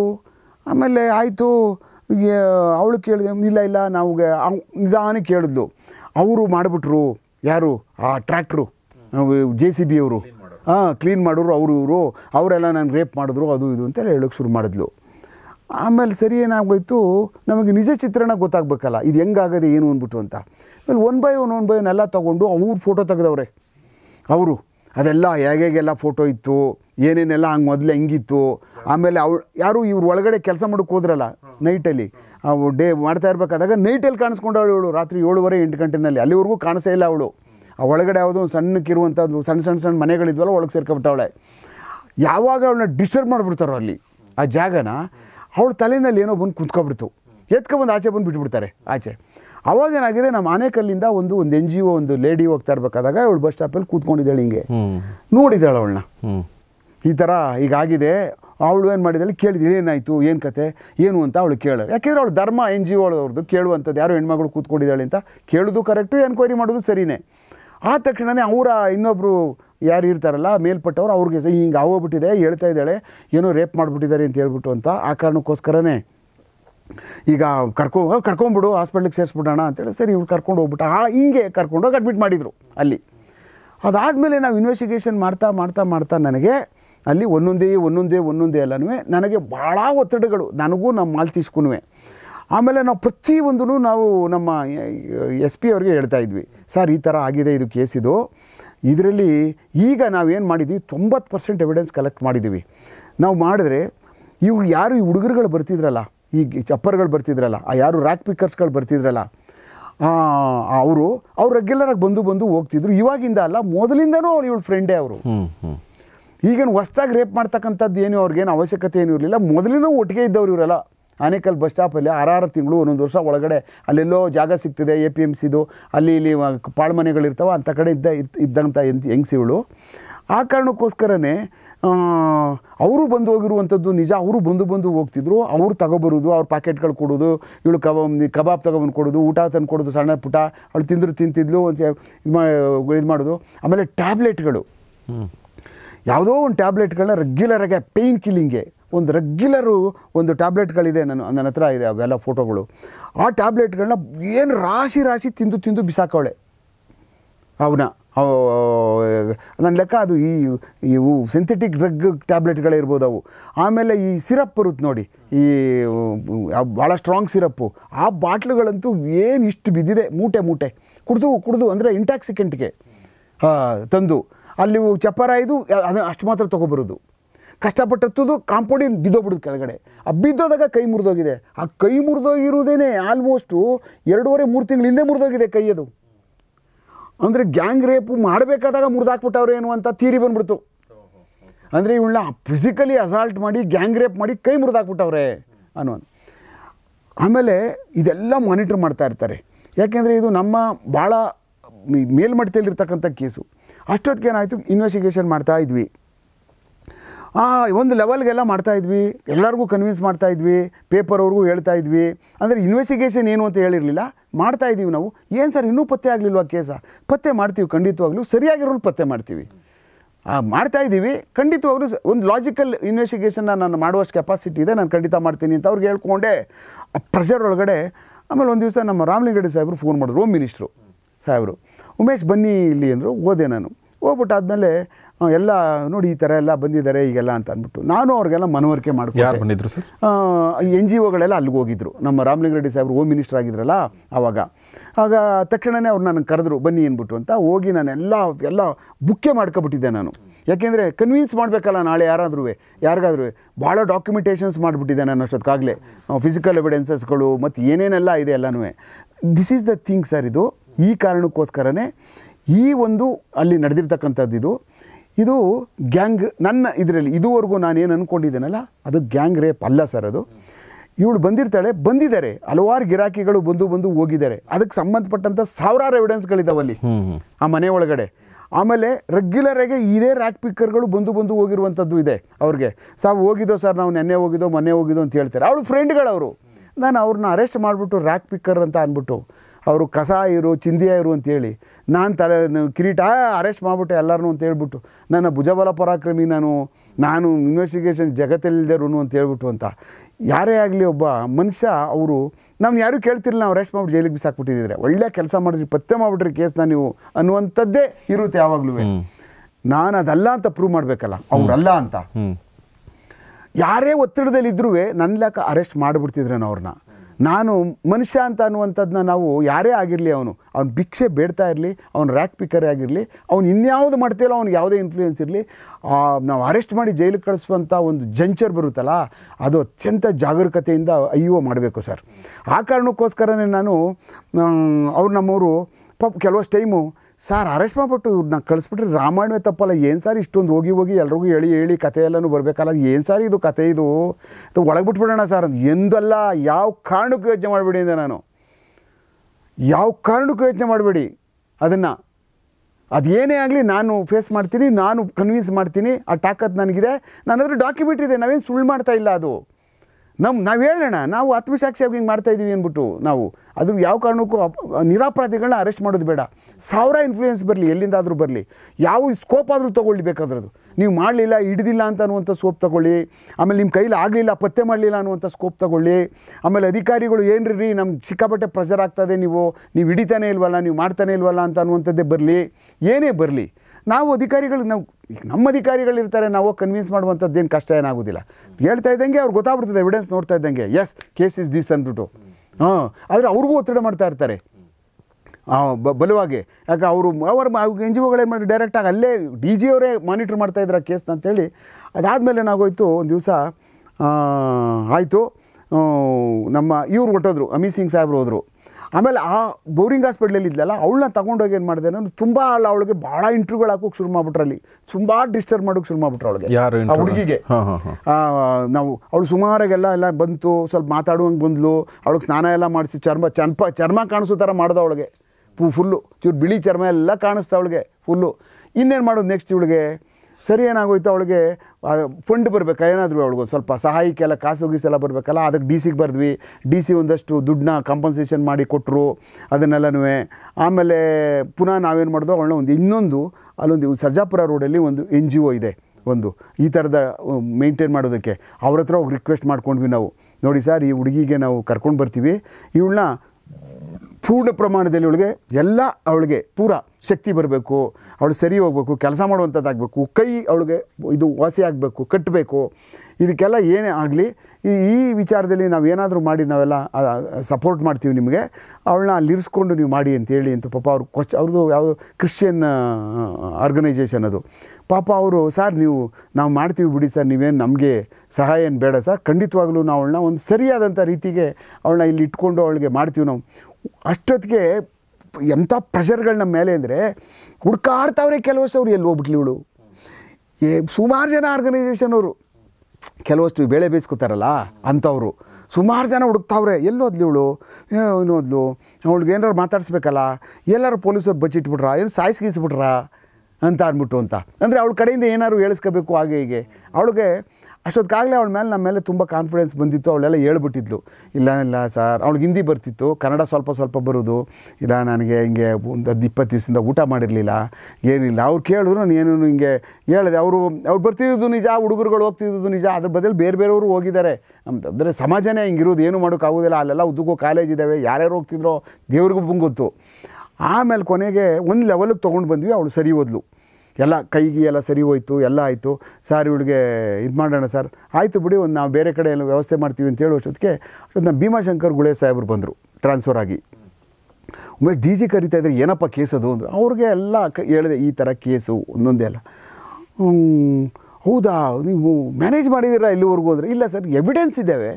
ಆಮೇಲೆ ಆಯಿತು ಅವಳು ಕೇಳಿದೆ ಇಲ್ಲ ಇಲ್ಲ ನಾವು ನಿಧಾನ ಕೇಳಿದ್ಲು ಅವರು ಮಾಡಿಬಿಟ್ರು ಯಾರು ಆ ಟ್ರ್ಯಾಕ್ಟ್ರು ಜೆ ಸಿ ಬಿ ಅವರು ಹಾಂ ಕ್ಲೀನ್ ಮಾಡೋರು ಅವರು ಇವರು ಅವರೆಲ್ಲ ನಾನು ರೇಪ್ ಮಾಡಿದ್ರು ಅದು ಇದು ಅಂತೇಳಿ ಹೇಳೋಕ್ಕೆ ಶುರು ಮಾಡಿದ್ಲು ಆಮೇಲೆ ಸರಿ ಏನಾಗೋಯ್ತು ನಮಗೆ ನಿಜ ಚಿತ್ರಣ ಗೊತ್ತಾಗಬೇಕಲ್ಲ ಇದು ಹೆಂಗಾಗದೆ ಏನು ಅಂದ್ಬಿಟ್ಟು ಅಂತ ಆಮೇಲೆ one by one one by one ಎಲ್ಲ ತೊಗೊಂಡು ಅವ್ರ ಫೋಟೋ ತೆಗೆದವ್ರೆ ಅವರು ಅದೆಲ್ಲ ಹೇಗೆಲ್ಲ ಫೋಟೋ ಇತ್ತು ಏನೇನೆಲ್ಲ ಹಂಗೆ ಮೊದಲು ಹೆಂಗಿತ್ತು ಆಮೇಲೆ ಅವ್ರು ಯಾರು ಇವ್ರು ಒಳಗಡೆ ಕೆಲಸ ಮಾಡೋಕ್ಕೆ ಹೋದ್ರಲ್ಲ ನೈಟಲ್ಲಿ ಅವು ಡೇ ಮಾಡ್ತಾ ಇರಬೇಕಾದಾಗ ನೈಟಲ್ಲಿ ಕಾಣಿಸ್ಕೊಂಡವಳು ಇವಳು ರಾತ್ರಿ ಏಳುವರೆ ಎಂಟು ಗಂಟೆನಲ್ಲಿ ಅಲ್ಲಿವರೆಗೂ ಕಾಣಿಸೇ ಇಲ್ಲ ಅವಳು ಆ ಒಳಗಡೆ ಯಾವುದೋ ಒಂದು ಸಣ್ಣಕ್ಕಿರುವಂಥದ್ದು ಸಣ್ಣ ಸಣ್ಣ ಸಣ್ಣ ಮನೆಗಳಿದ್ವಲ್ಲ ಒಳಗೆ ಸೇರ್ಕೊಬಿಟ್ಟವಳೆ ಯಾವಾಗ ಅವಳನ್ನ ಡಿಸ್ಟರ್ಬ್ ಮಾಡಿಬಿಡ್ತಾರೋ ಅಲ್ಲಿ ಆ ಜಾಗನ ಅವಳು ತಲೆಯಲ್ಲಿ ಏನೋ ಬಂದು ಕುತ್ಕೊಬಿಡ್ತು ಎತ್ಕೊಬಂದು ಆಚೆ ಬಂದು ಬಿಟ್ಬಿಡ್ತಾರೆ ಆಚೆ ಅವಾಗ ಏನಾಗಿದೆ ನಮ್ಮ ಆನೆಕಲ್ಲಿಂದ ಒಂದು ಒಂದು ಎನ್ ಜಿ ಒ ಒಂದು ಲೇಡಿ ಹೋಗ್ತಾ ಇರಬೇಕಾದಾಗ ಅವಳು ಬಸ್ ಸ್ಟಾಪಲ್ಲಿ ಕೂತ್ಕೊಂಡಿದ್ದಾಳೆ ಹಿಂಗೆ ನೋಡಿದ್ದಾಳೆ ಅವಳನ್ನ ಈ ಥರ ಈಗಾಗಿದೆ ಅವಳು ಏನು ಮಾಡಿದಾಳೆ ಕೇಳಿದ್ಳು ಏನಾಯಿತು ಏನು ಕತೆ ಏನು ಅಂತ ಅವಳು ಕೇಳ ಯಾಕೆಂದರೆ ಅವಳು ಧರ್ಮ ಎನ್ ಜಿ ಒಳವ್ರದ್ದು ಕೇಳುವಂಥದ್ದು ಯಾರು ಹೆಣ್ಮಗಳು ಕೂತ್ಕೊಂಡಿದ್ದಾಳೆ ಅಂತ ಕೇಳೋದು ಕರೆಕ್ಟು ಎನ್ಕ್ವೈರಿ ಮಾಡೋದು ಸರಿನೇ ಆ ತಕ್ಷಣವೇ ಅವರ ಇನ್ನೊಬ್ಬರು ಯಾರು ಇರ್ತಾರಲ್ಲ ಮೇಲ್ಪಟ್ಟವ್ರು ಅವ್ರಿಗೆ ಹಿಂಗೆ ಆಗೋಗ್ಬಿಟ್ಟಿದೆ ಹೇಳ್ತಾ ಇದ್ದಾಳೆ ಏನೋ ರೇಪ್ ಮಾಡಿಬಿಟ್ಟಿದ್ದಾರೆ ಅಂತ ಹೇಳ್ಬಿಟ್ಟು ಅಂತ ಆ ಕಾರಣಕ್ಕೋಸ್ಕರನೇ ಈಗ ಕರ್ಕೊ ಕರ್ಕೊಂಬಿಡು ಹಾಸ್ಪಿಟ್ಲಿಗೆ ಸೇರಿಸ್ಬಿಡೋಣ ಅಂತೇಳಿ ಸರಿ ಇವ್ರು ಕರ್ಕೊಂಡು ಹೋಗ್ಬಿಟ್ಟು ಆ ಹಿಂಗೆ ಕರ್ಕೊಂಡೋಗಿ ಅಡ್ಮಿಟ್ ಮಾಡಿದರು ಅಲ್ಲಿ ಅದಾದಮೇಲೆ ನಾವು ಇನ್ವೆಸ್ಟಿಗೇಷನ್ ಮಾಡ್ತಾ ಮಾಡ್ತಾ ಮಾಡ್ತಾ ನನಗೆ ಅಲ್ಲಿ ಒಂದೊಂದೇ ಒಂದೊಂದೇ ಒಂದೊಂದೇ ಎಲ್ಲನೂ ನನಗೆ ಭಾಳ ಒತ್ತಡಗಳು ನನಗೂ ನಮ್ಮ ಮಾಲ್ತೀಸ್ಗೂ ಆಮೇಲೆ ನಾವು ಪ್ರತಿಯೊಂದೂ ನಾವು ನಮ್ಮ ಎಸ್ ಪಿ ಅವ್ರಿಗೆ ಹೇಳ್ತಾ ಇದ್ವಿ ಸರ್ ಈ ಥರ ಆಗಿದೆ ಇದು ಕೇಸಿದು ಇದರಲ್ಲಿ ಈಗ ನಾವೇನು ಮಾಡಿದ್ವಿ ತೊಂಬತ್ತು ಪರ್ಸೆಂಟ್ ಎವಿಡೆನ್ಸ್ ಕಲೆಕ್ಟ್ ಮಾಡಿದ್ದೀವಿ ನಾವು ಮಾಡಿದ್ರೆ ಇವ್ರು ಯಾರು ಈ ಹುಡುಗರುಗಳು ಬರ್ತಿದ್ರಲ್ಲ ಈ ಚಪ್ಪರ್ಗಳು ಬರ್ತಿದ್ರಲ್ಲ ಆ ಯಾರು ರ್ಯಾಕ್ ಪಿಕ್ಕರ್ಸ್ಗಳು ಬರ್ತಿದ್ರಲ್ಲ ಅವರು ಅವ್ರು ರೆಗ್ಯುಲರಾಗಿ ಬಂದು ಬಂದು ಹೋಗ್ತಿದ್ರು ಇವಾಗಿಂದ ಅಲ್ಲ ಮೊದಲಿಂದನೂ ಅವ್ರು ಇವಳು ಫ್ರೆಂಡೇ ಅವರು ಈಗೇನು ಹೊಸ್ದಾಗಿ ರೇಪ್ ಮಾಡ್ತಕ್ಕಂಥದ್ದು ಏನು ಅವ್ರಿಗೇನು ಅವಶ್ಯಕತೆ ಏನು ಇರಲಿಲ್ಲ ಮೊದಲಿಂದ ಒಟ್ಟಿಗೆ ಇದ್ದವ್ರು ಇವರೆಲ್ಲ ಆನೇಕಲ್ ಬಸ್ ಸ್ಟಾಪಲ್ಲಿ ಆರಾರು ತಿಂಗಳು ಒಂದೊಂದು ವರ್ಷ ಒಳಗಡೆ ಅಲ್ಲೆಲ್ಲೋ ಜಾಗ ಸಿಗ್ತದೆ ಎ ಪಿ ಎಮ್ ಸಿದು ಅಲ್ಲಿ ಇಲ್ಲಿ ಪಾಳ್ಮನೆಗಳಿರ್ತಾವೆ ಅಂಥ ಕಡೆ ಇದ್ದ ಇದ್ದಂಥ ಹೆಂಗಸಿಗಳು ಆ ಕಾರಣಕ್ಕೋಸ್ಕರನೇ ಅವರು ಬಂದು ಹೋಗಿರುವಂಥದ್ದು ನಿಜ ಅವರು ಬಂದು ಬಂದು ಹೋಗ್ತಿದ್ರು ಅವರು ತಗೊಬರೋದು ಅವ್ರ ಪ್ಯಾಕೆಟ್ಗಳು ಕೊಡೋದು ಇವಳು ಕಬಾ ಕಬಾಬ್ ತಗೊಬಂದು ಕೊಡೋದು ಊಟ ತಂದು ಕೊಡೋದು ಸಣ್ಣ ಪುಟ ಅವಳು ತಿಂದರು ತಿಂತಿದ್ಲು ಒಂದು ಇದು ಮಾ ಇದು ಮಾಡೋದು ಆಮೇಲೆ ಟ್ಯಾಬ್ಲೆಟ್ಗಳು ಯಾವುದೋ ಒಂದು ಟ್ಯಾಬ್ಲೆಟ್ಗಳನ್ನ ರೆಗ್ಯುಲರಾಗಿ ಪೇಯ್ನ್ ಕಿಲ್ಲಿಂಗೆ ಒಂದು ರೆಗ್ಯುಲರು ಒಂದು ಟ್ಯಾಬ್ಲೆಟ್ಗಳಿದೆ ನಾನು ನನ್ನ ಹತ್ರ ಇದೆ ಅವೆಲ್ಲ ಫೋಟೋಗಳು ಆ ಟ್ಯಾಬ್ಲೆಟ್ಗಳನ್ನ ಏನು ರಾಶಿ ರಾಶಿ ತಿಂದು ತಿಂದು ಬಿಸಾಕವಳೆ ಅವನ ನನ್ನ ಲೆಕ್ಕ ಅದು ಈ ಇವು ಸಿಂಥೆಟಿಕ್ ಡ್ರಗ್ ಟ್ಯಾಬ್ಲೆಟ್ಗಳಿರ್ಬೋದು ಅವು ಆಮೇಲೆ ಈ ಸಿರಪ್ ಬರುತ್ತೆ ನೋಡಿ ಈ ಭಾಳ ಸ್ಟ್ರಾಂಗ್ ಸಿರಪ್ಪು ಆ ಬಾಟ್ಲುಗಳಂತೂ ಏನು ಇಷ್ಟು ಬಿದ್ದಿದೆ ಮೂಟೆ ಮೂಟೆ ಕುಡ್ದು ಕುಡ್ದು ಅಂದರೆ ಇಂಟ್ಯಾಕ್ಸಿಕೆಂಟ್ಗೆ ತಂದು ಅಲ್ಲಿ ಚಪ್ಪರ ಇದು ಅದನ್ನು ಅಷ್ಟು ಮಾತ್ರ ತೊಗೊಬರೋದು ಕಷ್ಟಪಟ್ಟತ್ತದು ಕಾಂಪೌಂಡಿಂದ ಬಿದ್ದೋಗ್ಬಿಡೋದು ಕೆಳಗಡೆ ಆ ಬಿದ್ದೋದಾಗ ಕೈ ಮುರಿದೋಗಿದೆ ಆ ಕೈ ಮುರಿದೋಗಿರುವುದೇನೆ ಆಲ್ಮೋಸ್ಟು ಎರಡೂವರೆ ಮೂರು ತಿಂಗಳ ಹಿಂದೆ ಮುರಿದೋಗಿದೆ ಅದು ಅಂದರೆ ಗ್ಯಾಂಗ್ ರೇಪು ಮಾಡಬೇಕಾದಾಗ ಮುರಿದಾಕ್ಬಿಟ್ಟವ್ರು ಏನು ಅಂತ ತೀರಿ ಬಂದುಬಿಡ್ತು ಅಂದರೆ ಇವಳನ್ನ ಫಿಸಿಕಲಿ ಅಸಾಲ್ಟ್ ಮಾಡಿ ಗ್ಯಾಂಗ್ ರೇಪ್ ಮಾಡಿ ಕೈ ಮುರಿದಾಕ್ಬಿಟ್ಟವ್ರೆ ಅನ್ನೋದು ಆಮೇಲೆ ಇದೆಲ್ಲ ಮಾನಿಟ್ರ್ ಮಾಡ್ತಾ ಇರ್ತಾರೆ ಯಾಕೆಂದರೆ ಇದು ನಮ್ಮ ಭಾಳ ಮೇಲ್ಮಟ್ಟದಲ್ಲಿರ್ತಕ್ಕಂಥ ಕೇಸು ಅಷ್ಟೊತ್ತಿಗೆ ಏನಾಯಿತು ಇನ್ವೆಸ್ಟಿಗೇಷನ್ ಮಾಡ್ತಾ ಇದ್ವಿ ಒಂದು ಲೆವೆಲ್ಗೆಲ್ಲ ಇದ್ವಿ ಎಲ್ಲರಿಗೂ ಕನ್ವಿನ್ಸ್ ಮಾಡ್ತಾ ಪೇಪರ್ ಪೇಪರ್ವ್ರಿಗೂ ಹೇಳ್ತಾ ಇದ್ವಿ ಅಂದರೆ ಇನ್ವೆಸ್ಟಿಗೇಷನ್ ಏನು ಅಂತ ಹೇಳಿರಲಿಲ್ಲ ಮಾಡ್ತಾ ಇದ್ದೀವಿ ನಾವು ಏನು ಸರ್ ಇನ್ನೂ ಪತ್ತೆ ಆಗಲಿಲ್ವ ಕೇಸ ಪತ್ತೆ ಮಾಡ್ತೀವಿ ಖಂಡಿತವಾಗ್ಲೂ ಸರಿಯಾಗಿರೋರು ಪತ್ತೆ ಮಾಡ್ತೀವಿ ಮಾಡ್ತಾ ಇದ್ದೀವಿ ಖಂಡಿತವಾಗ್ಲೂ ಒಂದು ಲಾಜಿಕಲ್ ಇನ್ವೆಸ್ಟಿಗೇಷನ್ನ ನಾನು ಮಾಡುವಷ್ಟು ಕೆಪಾಸಿಟಿ ಇದೆ ನಾನು ಖಂಡಿತ ಮಾಡ್ತೀನಿ ಅಂತ ಅವ್ರಿಗೆ ಹೇಳ್ಕೊಂಡೆ ಪ್ರೆಷರ್ ಒಳಗಡೆ ಆಮೇಲೆ ಒಂದು ದಿವಸ ನಮ್ಮ ರಾಮಲಿಂಗಡ್ಡಿ ಸಾಹೇಬರು ಫೋನ್ ಮಾಡಿದ್ರು ಹೋಮ್ ಮಿನಿಸ್ಟ್ರು ಸಾಹೇಬರು ಉಮೇಶ್ ಬನ್ನಿ ಇಲ್ಲಿ ಅಂದರು ಓದೆ ನಾನು ಹೋಗ್ಬಿಟ್ಟಾದ್ಮೇಲೆ ಎಲ್ಲ ನೋಡಿ ಈ ಥರ ಎಲ್ಲ ಬಂದಿದ್ದಾರೆ ಈಗೆಲ್ಲ ಅಂತ ಅಂದ್ಬಿಟ್ಟು ನಾನು ಅವ್ರಿಗೆಲ್ಲ ಮನವರಿಕೆ ಮಾಡ್ಕೊಂಡು ಬಂದಿದ್ರು ಸರ್ ಎನ್ ಜಿ ಒಗಳೆಲ್ಲ ಅಲ್ಲಿಗೆ ಹೋಗಿದ್ರು ನಮ್ಮ ರಾಮಲಿಂಗರೆಡ್ಡಿ ಸಾಹೇಬ್ರು ಹೋಮ್ ಮಿನಿಸ್ಟರ್ ಆಗಿದ್ರಲ್ಲ ಆವಾಗ ಆಗ ತಕ್ಷಣವೇ ಅವ್ರು ನನಗೆ ಕರೆದ್ರು ಬನ್ನಿ ಅಂದ್ಬಿಟ್ಟು ಅಂತ ಹೋಗಿ ನಾನು ಎಲ್ಲ ಎಲ್ಲ ಬುಕ್ಕೇ ಮಾಡ್ಕೊಬಿಟ್ಟಿದ್ದೆ ನಾನು ಯಾಕೆಂದರೆ ಕನ್ವಿನ್ಸ್ ಮಾಡಬೇಕಲ್ಲ ನಾಳೆ ಯಾರಾದ್ರೂ ಯಾರಿಗಾದ್ರೂ ಭಾಳ ಡಾಕ್ಯುಮೆಂಟೇಷನ್ಸ್ ಮಾಡಿಬಿಟ್ಟಿದ್ದೆ ನಾನು ಅಷ್ಟೊತ್ತಾಗಲೇ ಫಿಸಿಕಲ್ ಎವಿಡೆನ್ಸಸ್ಗಳು ಮತ್ತು ಏನೇನೆಲ್ಲ ಇದೆ ಎಲ್ಲನೂ this is the thing sir ಇದು ಈ ಕಾರಣಕ್ಕೋಸ್ಕರನೇ ಈ ಒಂದು ಅಲ್ಲಿ ನಡೆದಿರ್ತಕ್ಕಂಥದ್ದು ಇದು ಇದು ಗ್ಯಾಂಗ್ ನನ್ನ ಇದರಲ್ಲಿ ಇದುವರೆಗೂ ನಾನು ಏನು ಅಂದ್ಕೊಂಡಿದ್ದೇನಲ್ಲ ಅದು ಗ್ಯಾಂಗ್ ರೇಪ್ ಅಲ್ಲ ಸರ್ ಅದು ಇವಳು ಬಂದಿರ್ತಾಳೆ ಬಂದಿದ್ದಾರೆ ಹಲವಾರು ಗಿರಾಕಿಗಳು ಬಂದು ಬಂದು ಹೋಗಿದ್ದಾರೆ ಅದಕ್ಕೆ ಸಂಬಂಧಪಟ್ಟಂಥ ಸಾವಿರಾರು ಎವಿಡೆನ್ಸ್ಗಳಿದ್ದಾವೆ ಅಲ್ಲಿ ಆ ಮನೆ ಒಳಗಡೆ ಆಮೇಲೆ ರೆಗ್ಯುಲರಾಗೆ ಇದೇ ರ್ಯಾಕ್ ಪಿಕ್ಕರ್ಗಳು ಬಂದು ಬಂದು ಹೋಗಿರುವಂಥದ್ದು ಇದೆ ಅವ್ರಿಗೆ ಸಾವು ಹೋಗಿದ್ದೋ ಸರ್ ನಾವು ನೆನ್ನೆ ಹೋಗಿದ್ದೋ ಮೊನ್ನೆ ಹೋಗಿದ್ದೋ ಅಂತ ಹೇಳ್ತಾರೆ ಅವಳು ಫ್ರೆಂಡ್ಗಳವರು ನಾನು ಅವ್ರನ್ನ ಅರೆಸ್ಟ್ ಮಾಡಿಬಿಟ್ಟು ರ್ಯಾಕ್ ಪಿಕ್ಕರ್ ಅಂತ ಅಂದ್ಬಿಟ್ಟು ಅವರು ಕಸ ಇರು ಚಿಂದಿಯ ಇರು ಅಂತೇಳಿ ನಾನು ತಲೆ ಕಿರೀಟ ಅರೆಸ್ಟ್ ಮಾಡಿಬಿಟ್ಟೆ ಎಲ್ಲರೂ ಅಂತ ಹೇಳ್ಬಿಟ್ಟು ನನ್ನ ಭುಜಬಲ ಪರಾಕ್ರಮಿ ನಾನು ನಾನು ಇನ್ವೆಸ್ಟಿಗೇಷನ್ ಜಗತ್ತಲ್ಲಿದ್ದರು ಅಂತ ಹೇಳ್ಬಿಟ್ಟು ಅಂತ ಯಾರೇ ಆಗಲಿ ಒಬ್ಬ ಮನುಷ್ಯ ಅವರು ನಮ್ಮ ಯಾರೂ ಕೇಳ್ತಿರಲಿಲ್ಲ ನಾವು ಅರೆಸ್ಟ್ ಮಾಡಿಬಿಟ್ಟು ಜೈಲಿಗೆ ಬಿಸಾಕ್ಬಿಟ್ಟಿದ್ರೆ ಒಳ್ಳೆ ಕೆಲಸ ಮಾಡಿದ್ರಿ ಪತ್ತೆ ಮಾಡಿಬಿಟ್ರಿ ಕೇಸ್ನ ನೀವು ಅನ್ನುವಂಥದ್ದೇ ಇರುತ್ತೆ ಯಾವಾಗಲೂ ನಾನು ಅದಲ್ಲ ಅಂತ ಪ್ರೂವ್ ಮಾಡಬೇಕಲ್ಲ ಅವರಲ್ಲ ಅಂತ ಯಾರೇ ಒತ್ತಡದಲ್ಲಿದ್ದರೂ ನನ್ನ ಲೆಕ್ಕ ಅರೆಸ್ಟ್ ಮಾಡಿಬಿಡ್ತಿದ್ರೆ ಅವ್ರನ್ನ ನಾನು ಮನುಷ್ಯ ಅಂತ ಅನ್ನುವಂಥದ್ದನ್ನ ನಾವು ಯಾರೇ ಆಗಿರಲಿ ಅವನು ಅವ್ನು ಭಿಕ್ಷೆ ಬೇಡ್ತಾ ಇರಲಿ ಅವನು ರ್ಯಾಕ್ ಪಿಕ್ಕರೇ ಆಗಿರಲಿ ಅವ್ನು ಇನ್ಯಾವುದು ಮಾಡ್ತಿಲ್ಲ ಅವ್ನಿಗೆ ಯಾವುದೇ ಇನ್ಫ್ಲೂಯೆನ್ಸ್ ಇರಲಿ ನಾವು ಅರೆಸ್ಟ್ ಮಾಡಿ ಜೈಲಿಗೆ ಕಳಿಸುವಂಥ ಒಂದು ಜಂಚರ್ ಬರುತ್ತಲ್ಲ ಅದು ಅತ್ಯಂತ ಜಾಗರೂಕತೆಯಿಂದ ಅಯ್ಯೋ ಮಾಡಬೇಕು ಸರ್ ಆ ಕಾರಣಕ್ಕೋಸ್ಕರನೇ ನಾನು ಅವ್ರು ನಮ್ಮವರು ಪಾಪ ಕೆಲವಷ್ಟು ಟೈಮು ಸರ್ ಅರೆಸ್ಟ್ ಮಾಡಿಬಿಟ್ಟು ನಾನು ಕಳಿಸ್ಬಿಟ್ರೆ ರಾಮಾಯಣವೇ ತಪ್ಪಲ್ಲ ಏನು ಸರ್ ಇಷ್ಟೊಂದು ಹೋಗಿ ಹೋಗಿ ಎಲ್ರಿಗೂ ಹೇಳಿ ಹೇಳಿ ಕತೆ ಎಲ್ಲನೂ ಬರಬೇಕಲ್ಲ ಏನು ಸರ್ ಇದು ಕತೆ ಇದು ಅದು ಒಳಗೆ ಬಿಟ್ಬಿಡೋಣ ಸರ್ ಎಂದಲ್ಲ ಯಾವ ಕಾರಣಕ್ಕೂ ಯೋಚನೆ ಮಾಡಬೇಡಿ ಅಂದೆ ನಾನು ಯಾವ ಕಾರಣಕ್ಕೂ ಯೋಚನೆ ಮಾಡಬೇಡಿ ಅದನ್ನು ಅದೇನೇ ಆಗಲಿ ನಾನು ಫೇಸ್ ಮಾಡ್ತೀನಿ ನಾನು ಕನ್ವಿನ್ಸ್ ಮಾಡ್ತೀನಿ ಆ ತಾಕತ್ತು ನನಗಿದೆ ನಾನು ಅದರ ಡಾಕ್ಯುಮೆಂಟ್ ಇದೆ ನಾವೇನು ಸುಳ್ಳು ಮಾಡ್ತಾ ಇಲ್ಲ ಅದು ನಮ್ಮ ನಾವು ಹೇಳೋಣ ನಾವು ಆತ್ಮಸಾಕ್ಷಿಯಾಗಿ ಹಿಂಗೆ ಮಾಡ್ತಾಯಿದ್ದೀವಿ ಅಂದ್ಬಿಟ್ಟು ನಾವು ಅದು ಯಾವ ಕಾರಣಕ್ಕೂ ನಿರಾಪರಾಧಿಗಳನ್ನ ಅರೆಸ್ಟ್ ಮಾಡೋದು ಬೇಡ ಸಾವಿರ ಇನ್ಫ್ಲೂಯೆನ್ಸ್ ಬರಲಿ ಎಲ್ಲಿಂದಾದರೂ ಬರಲಿ ಯಾವ ಸ್ಕೋಪ್ ಆದರೂ ತಗೊಳ್ಳಿ ನೀವು ಮಾಡಲಿಲ್ಲ ಹಿಡ್ದಿಲ್ಲ ಅಂತ ಅನ್ನುವಂಥ ಸ್ಕೋಪ್ ತೊಗೊಳ್ಳಿ ಆಮೇಲೆ ನಿಮ್ಮ ಕೈಲಿ ಆಗಲಿಲ್ಲ ಪತ್ತೆ ಮಾಡಲಿಲ್ಲ ಅನ್ನುವಂಥ ಸ್ಕೋಪ್ ತೊಗೊಳ್ಳಿ ಆಮೇಲೆ ಅಧಿಕಾರಿಗಳು ಏನು ರೀ ನಮ್ಗೆ ಸಿಕ್ಕಾಪಟ್ಟೆ ಪ್ರೆಷರ್ ಆಗ್ತದೆ ನೀವು ನೀವು ಹಿಡಿತಾನೆ ಇಲ್ವಲ್ಲ ನೀವು ಮಾಡ್ತಾನೆ ಇಲ್ವಲ್ಲ ಅಂತ ಅನ್ನುವಂಥದ್ದೇ ಬರಲಿ ಏನೇ ಬರಲಿ ನಾವು ಅಧಿಕಾರಿಗಳು ನಾವು ಈಗ ನಮ್ಮ ಅಧಿಕಾರಿಗಳಿರ್ತಾರೆ ನಾವು ಕನ್ವಿನ್ಸ್ ಮಾಡುವಂಥದ್ದು ಏನು ಕಷ್ಟ ಏನಾಗೋದಿಲ್ಲ ಹೇಳ್ತಾ ಇದ್ದಂಗೆ ಅವ್ರು ಗೊತ್ತಾಗ್ಬಿಡ್ತದೆ ಎವಿಡೆನ್ಸ್ ನೋಡ್ತಾ ಇದ್ದಂಗೆ ಎಸ್ ಕೇಸ್ ಇಸ್ ದಿಸ್ ಅಂದ್ಬಿಟ್ಟು ಹಾಂ ಆದರೆ ಅವ್ರಿಗೂ ಒತ್ತಡ ಮಾಡ್ತಾ ಇರ್ತಾರೆ ಬಲವಾಗಿ ಯಾಕೆ ಅವರು ಅವರು ಎನ್ ಜಿ ಒಗಳೇ ಮಾಡಿ ಡೈರೆಕ್ಟಾಗಿ ಅಲ್ಲೇ ಡಿ ಜಿ ಅವರೇ ಮಾನಿಟ್ರ್ ಇದ್ದಾರೆ ಆ ಕೇಸ್ನ ಅಂತೇಳಿ ಅದಾದಮೇಲೆ ಏನಾಗೋಯ್ತು ಒಂದು ದಿವಸ ಆಯಿತು ನಮ್ಮ ಇವ್ರು ಹೊಟ್ಟೋದ್ರು ಅಮಿತ್ ಸಿಂಗ್ ಸಾಹೇಬ್ರು ಹೋದರು ಆಮೇಲೆ ಆ ಬೋರಿಂಗ್ ಹಾಸ್ಪಿಟ್ಲಲ್ಲಿ ಇದ್ಲಲ್ಲ ಅವಳನ್ನ ತಗೊಂಡೋಗಿ ಏನು ಮಾಡಿದೆ ನಾನು ತುಂಬ ಅಲ್ಲ ಅವಳಿಗೆ ಭಾಳ ಇಂಟ್ರ್ಯೂಗಳು ಹಾಕೋಕೆ ಶುರು ಮಾಡ್ಬಿಟ್ರು ಅಲ್ಲಿ ತುಂಬ ಡಿಸ್ಟರ್ಬ್ ಮಾಡೋಕೆ ಶುರು ಮಾಡ್ಬಿಟ್ರು ಅವಳಿಗೆ ಯಾರು ಹುಡುಗಿಗೆ ನಾವು ಅವಳು ಸುಮಾರಾಗೆಲ್ಲ ಎಲ್ಲ ಬಂತು ಸ್ವಲ್ಪ ಮಾತಾಡುವಂಗೆ ಬಂದ್ಲು ಅವಳಿಗೆ ಸ್ನಾನ ಎಲ್ಲ ಮಾಡಿಸಿ ಚರ್ಮ ಚರ್ಮ ಚರ್ಮ ಕಾಣಿಸೋ ಥರ ಮಾಡ್ದೆ ಅವಳಿಗೆ ಫುಲ್ಲು ಚೂರು ಬಿಳಿ ಚರ್ಮ ಎಲ್ಲ ಕಾಣಿಸ್ತಾ ಅವಳಿಗೆ ಫುಲ್ಲು ಇನ್ನೇನು ಮಾಡೋದು ನೆಕ್ಸ್ಟ್ ಇವಳಿಗೆ ಸರಿ ಏನಾಗೋಯ್ತು ಅವಳಿಗೆ ಫಂಡ್ ಬರಬೇಕಾ ಏನಾದರೂ ಅವ್ಳಿಗೊಂದು ಸ್ವಲ್ಪ ಸಹಾಯಕ್ಕೆಲ್ಲ ಕಾಸು ಗೀಸೆಲ್ಲ ಬರಬೇಕಲ್ಲ ಅದಕ್ಕೆ ಡಿ ಸಿಗೆ ಬರೆದ್ವಿ ಡಿ ಸಿ ಒಂದಷ್ಟು ದುಡ್ಡನ್ನ ಕಾಂಪನ್ಸೇಷನ್ ಮಾಡಿ ಕೊಟ್ಟರು ಅದನ್ನೆಲ್ಲನೂ ಆಮೇಲೆ ಪುನಃ ನಾವೇನು ಮಾಡಿದೋ ಅವಳನ್ನ ಒಂದು ಇನ್ನೊಂದು ಅಲ್ಲೊಂದು ಸರ್ಜಾಪುರ ರೋಡಲ್ಲಿ ಒಂದು ಎನ್ ಜಿ ಒ ಇದೆ ಒಂದು ಈ ಥರದ ಮೇಂಟೈನ್ ಮಾಡೋದಕ್ಕೆ ಅವ್ರ ಹತ್ರ ಹೋಗಿ ರಿಕ್ವೆಸ್ಟ್ ಮಾಡ್ಕೊಂಡ್ವಿ ನಾವು ನೋಡಿ ಸರ್ ಈ ಹುಡುಗಿಗೆ ನಾವು ಕರ್ಕೊಂಡು ಬರ್ತೀವಿ ಇವಳನ್ನ ಪೂರ್ಣ ಪ್ರಮಾಣದಲ್ಲಿ ಅವಳಿಗೆ ಎಲ್ಲ ಅವಳಿಗೆ ಪೂರ ಶಕ್ತಿ ಬರಬೇಕು ಅವಳು ಸರಿ ಹೋಗಬೇಕು ಕೆಲಸ ಮಾಡುವಂಥದ್ದಾಗಬೇಕು ಕೈ ಅವಳಿಗೆ ಇದು ವಾಸಿ ಆಗಬೇಕು ಕಟ್ಟಬೇಕು ಇದಕ್ಕೆಲ್ಲ ಏನೇ ಆಗಲಿ ಈ ವಿಚಾರದಲ್ಲಿ ನಾವು ಏನಾದರೂ ಮಾಡಿ ನಾವೆಲ್ಲ ಸಪೋರ್ಟ್ ಮಾಡ್ತೀವಿ ನಿಮಗೆ ಅವಳನ್ನ ಅಲ್ಲಿರಿಸ್ಕೊಂಡು ನೀವು ಮಾಡಿ ಅಂತ ಹೇಳಿ ಅಂತ ಪಾಪ ಅವರು ಕೊಚ್ ಅವ್ರದ್ದು ಯಾವುದು ಕ್ರಿಶ್ಚಿಯನ್ ಆರ್ಗನೈಜೇಷನ್ ಅದು ಪಾಪ ಅವರು ಸರ್ ನೀವು ನಾವು ಮಾಡ್ತೀವಿ ಬಿಡಿ ಸರ್ ನೀವೇನು ನಮಗೆ ಸಹಾಯ ಏನು ಬೇಡ ಸರ್ ಖಂಡಿತವಾಗಲೂ ನಾವು ಅವಳನ್ನ ಒಂದು ಸರಿಯಾದಂಥ ರೀತಿಗೆ ಅವಳನ್ನ ಇಲ್ಲಿ ಇಟ್ಕೊಂಡು ಅವಳಿಗೆ ಮಾಡ್ತೀವಿ ನಾವು ಅಷ್ಟೊತ್ತಿಗೆ ಎಂಥ ಪ್ರೆಷರ್ಗಳು ನಮ್ಮ ಮೇಲೆ ಅಂದರೆ ಹುಡ್ಕಾಡ್ತಾವ್ರೆ ಕೆಲವಷ್ಟು ಅವ್ರು ಎಲ್ಲಿ ಹೋಗ್ಬಿಟ್ಲಿ ಇವಳು ಏ ಸುಮಾರು ಜನ ಆರ್ಗನೈಸೇಷನ್ ಅವರು ಕೆಲವಷ್ಟು ಬೇಳೆ ಬೇಯಿಸ್ಕೊತಾರಲ್ಲ ಅಂಥವ್ರು ಸುಮಾರು ಜನ ಹುಡುಕ್ತಾವ್ರೆ ಎಲ್ಲಿ ಹೋದ್ಲಿ ಇವಳು ಹೋದ್ಲು ಅವಳಿಗೆ ಏನಾರು ಮಾತಾಡಿಸ್ಬೇಕಲ್ಲ ಎಲ್ಲರೂ ಪೊಲೀಸರು ಬಚ್ಚಿಟ್ಬಿಟ್ರ ಏನು ಸಾಯಿಸ್ಗಿಸ್ಬಿಟ್ರಾ ಅಂತ ಅಂದ್ಬಿಟ್ಟು ಅಂತ ಅಂದರೆ ಅವಳ ಕಡೆಯಿಂದ ಏನಾದ್ರು ಹೇಳಿಸ್ಕೋಬೇಕು ಹಾಗೆ ಹೀಗೆ ಅವಳಿಗೆ ಅಷ್ಟೊತ್ತಿಗಾಗಲೇ ಅವಳ ಮೇಲೆ ನಮ್ಮ ಮೇಲೆ ತುಂಬ ಕಾನ್ಫಿಡೆನ್ಸ್ ಬಂದಿತ್ತು ಅವಳೆಲ್ಲ ಹೇಳ್ಬಿಟ್ಟಿದ್ಲು ಇಲ್ಲ ಇಲ್ಲ ಸರ್ ಅವ್ಳಿಗೆ ಹಿಂದಿ ಬರ್ತಿತ್ತು ಕನ್ನಡ ಸ್ವಲ್ಪ ಸ್ವಲ್ಪ ಬರೋದು ಇಲ್ಲ ನನಗೆ ಹಿಂಗೆ ಒಂದು ಇಪ್ಪತ್ತು ದಿವಸದಿಂದ ಊಟ ಮಾಡಿರಲಿಲ್ಲ ಏನಿಲ್ಲ ಅವ್ರು ಕೇಳಿದ್ರು ನಾನು ಏನು ಹಿಂಗೆ ಹೇಳಿದೆ ಅವರು ಅವ್ರು ಬರ್ತಿರೋದು ನಿಜ ಹುಡುಗರುಗಳು ಹೋಗ್ತಿದ್ದು ನಿಜ ಅದ್ರ ಬದಲು ಬೇರೆ ಬೇರೆಯವರು ಹೋಗಿದ್ದಾರೆ ಅಂದರೆ ಸಮಾಜನೇ ಇರೋದು ಏನು ಮಾಡೋಕ್ಕಾಗೋದಿಲ್ಲ ಅಲ್ಲೆಲ್ಲ ಉದ್ದಕ್ಕೂ ಕಾಲೇಜ್ ಇದ್ದಾವೆ ಯಾರ್ಯಾರು ಹೋಗ್ತಿದ್ರೋ ದೇವ್ರಿಗೂ ಗೊತ್ತು ಆಮೇಲೆ ಕೊನೆಗೆ ಒಂದು ಲೆವೆಲಿಗೆ ತೊಗೊಂಡು ಬಂದ್ವಿ ಅವಳು ಸರಿ ಹೋದ್ಲು ಎಲ್ಲ ಕೈಗೆ ಎಲ್ಲ ಸರಿ ಹೋಯಿತು ಎಲ್ಲ ಆಯಿತು ಸರ್ ಇವಳಿಗೆ ಇದು ಮಾಡೋಣ ಸರ್ ಆಯಿತು ಬಿಡಿ ಒಂದು ನಾವು ಬೇರೆ ಕಡೆ ಎಲ್ಲ ವ್ಯವಸ್ಥೆ ಮಾಡ್ತೀವಿ ಅಂತ ಹೇಳೋ ಅಷ್ಟೊತ್ತಿಗೆ ನಮ್ಮ ಭೀಮಾಶಂಕರ್ ಗುಳೆ ಸಾಹೇಬರು ಬಂದರು ಟ್ರಾನ್ಸ್ಫರ್ ಆಗಿ ಉಮೇಶ್ ಡಿ ಜಿ ಕರಿತಾ ಇದ್ರೆ ಏನಪ್ಪ ಕೇಸದು ಅಂದರು ಅವ್ರಿಗೆ ಎಲ್ಲ ಹೇಳಿದೆ ಈ ಥರ ಕೇಸು ಒಂದೊಂದೇ ಅಲ್ಲ ಹೌದಾ ನೀವು ಮ್ಯಾನೇಜ್ ಮಾಡಿದ್ದೀರಾ ಇಲ್ಲಿವರೆಗೂ ಅಂದರೆ ಇಲ್ಲ ಸರ್ ಎವಿಡೆನ್ಸ್ ಇದ್ದಾವೆ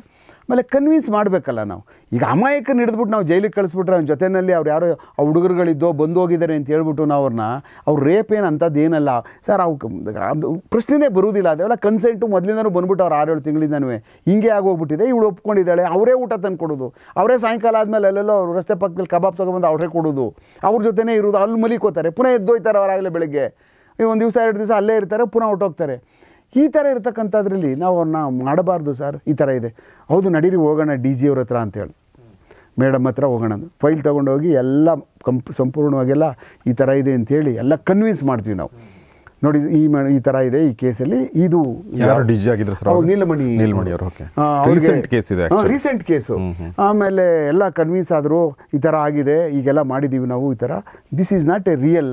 ಆಮೇಲೆ ಕನ್ವಿನ್ಸ್ ಮಾಡಬೇಕಲ್ಲ ನಾವು ಈಗ ಅಮಾಯಕನ ಹಿಡಿದ್ಬಿಟ್ಟು ನಾವು ಜೈಲಿಗೆ ಕಳಿಸ್ಬಿಟ್ರೆ ಅವ್ನ ಜೊತೆಯಲ್ಲಿ ಅವ್ರು ಯಾರೋ ಆ ಹುಡುಗರುಗಳಿದ್ದೋ ಬಂದು ಹೋಗಿದ್ದಾರೆ ಅಂತ ಹೇಳ್ಬಿಟ್ಟು ನಾವು ಅವ್ರನ್ನ ಅವ್ರು ರೇಪ್ ಏನು ಅಂಥದ್ದು ಏನಲ್ಲ ಸರ್ ಅವು ಪ್ರಶ್ನೆನೇ ಬರುವುದಿಲ್ಲ ಅದೆಲ್ಲ ಕನ್ಸೆಂಟು ಮೊದಲಿಂದನೂ ಬಂದ್ಬಿಟ್ಟು ಅವ್ರು ಆರೇಳು ತಿಂಗಳಿಂದನೂ ಹಿಂಗೆ ಆಗೋಗ್ಬಿಟ್ಟಿದೆ ಇವಳು ಒಪ್ಕೊಂಡಿದ್ದಾಳೆ ಅವರೇ ಊಟ ತಂದು ಕೊಡೋದು ಅವರೇ ಸಾಯಂಕಾಲ ಆದಮೇಲೆ ಅಲ್ಲೆಲ್ಲೋ ಅವರು ರಸ್ತೆ ಪಕ್ಕದಲ್ಲಿ ಕಬಾಬ್ ತೊಗೊಬಂದು ಅವರೇ ಕೊಡೋದು ಅವ್ರ ಜೊತೆನೇ ಇರೋದು ಅಲ್ಲಿ ಮಲಿಕೋತಾರೆ ಪುನಃ ಎದ್ದೋಯ್ತಾರೆ ಅವರಾಗಲೇ ಬೆಳಗ್ಗೆ ಈ ಒಂದು ದಿವಸ ಎರಡು ದಿವಸ ಅಲ್ಲೇ ಇರ್ತಾರೆ ಪುನಃ ಹೊಟ್ಟೋಗ್ತಾರೆ ಈ ಥರ ಇರ್ತಕ್ಕಂಥದ್ರಲ್ಲಿ ನಾವು ಅವ್ರನ್ನ ಮಾಡಬಾರ್ದು ಸರ್ ಈ ಥರ ಇದೆ ಹೌದು ನಡೀರಿ ಹೋಗೋಣ ಡಿ ಜಿ ಅವ್ರ ಹತ್ರ ಅಂತೇಳಿ ಮೇಡಮ್ ಹತ್ರ ಹೋಗೋಣ ಫೈಲ್ ತೊಗೊಂಡೋಗಿ ಎಲ್ಲ ಕಂಪ್ ಸಂಪೂರ್ಣವಾಗೆಲ್ಲ ಈ ಥರ ಇದೆ ಅಂಥೇಳಿ ಎಲ್ಲ ಕನ್ವಿನ್ಸ್ ಮಾಡ್ತೀವಿ ನಾವು ನೋಡಿ ಈ ಈ ತರ ಇದೆ ಈ ಕೇಸಲ್ಲಿ ಇದು ಯಾರು ಡಿಜಿ ಆಗಿದ್ರು ಸರ್ ನೀಲಮಣಿ ನೀಲಮಣಿ ಅವರು ರೀಸೆಂಟ್ ಕೇಸ್ ಇದೆ ರೀಸೆಂಟ್ ಕೇಸು ಆಮೇಲೆ ಎಲ್ಲ ಕನ್ವಿನ್ಸ್ ಆದರೂ ಈ ಥರ ಆಗಿದೆ ಈಗೆಲ್ಲ ಮಾಡಿದ್ದೀವಿ ನಾವು ಈ ಥರ this is not a real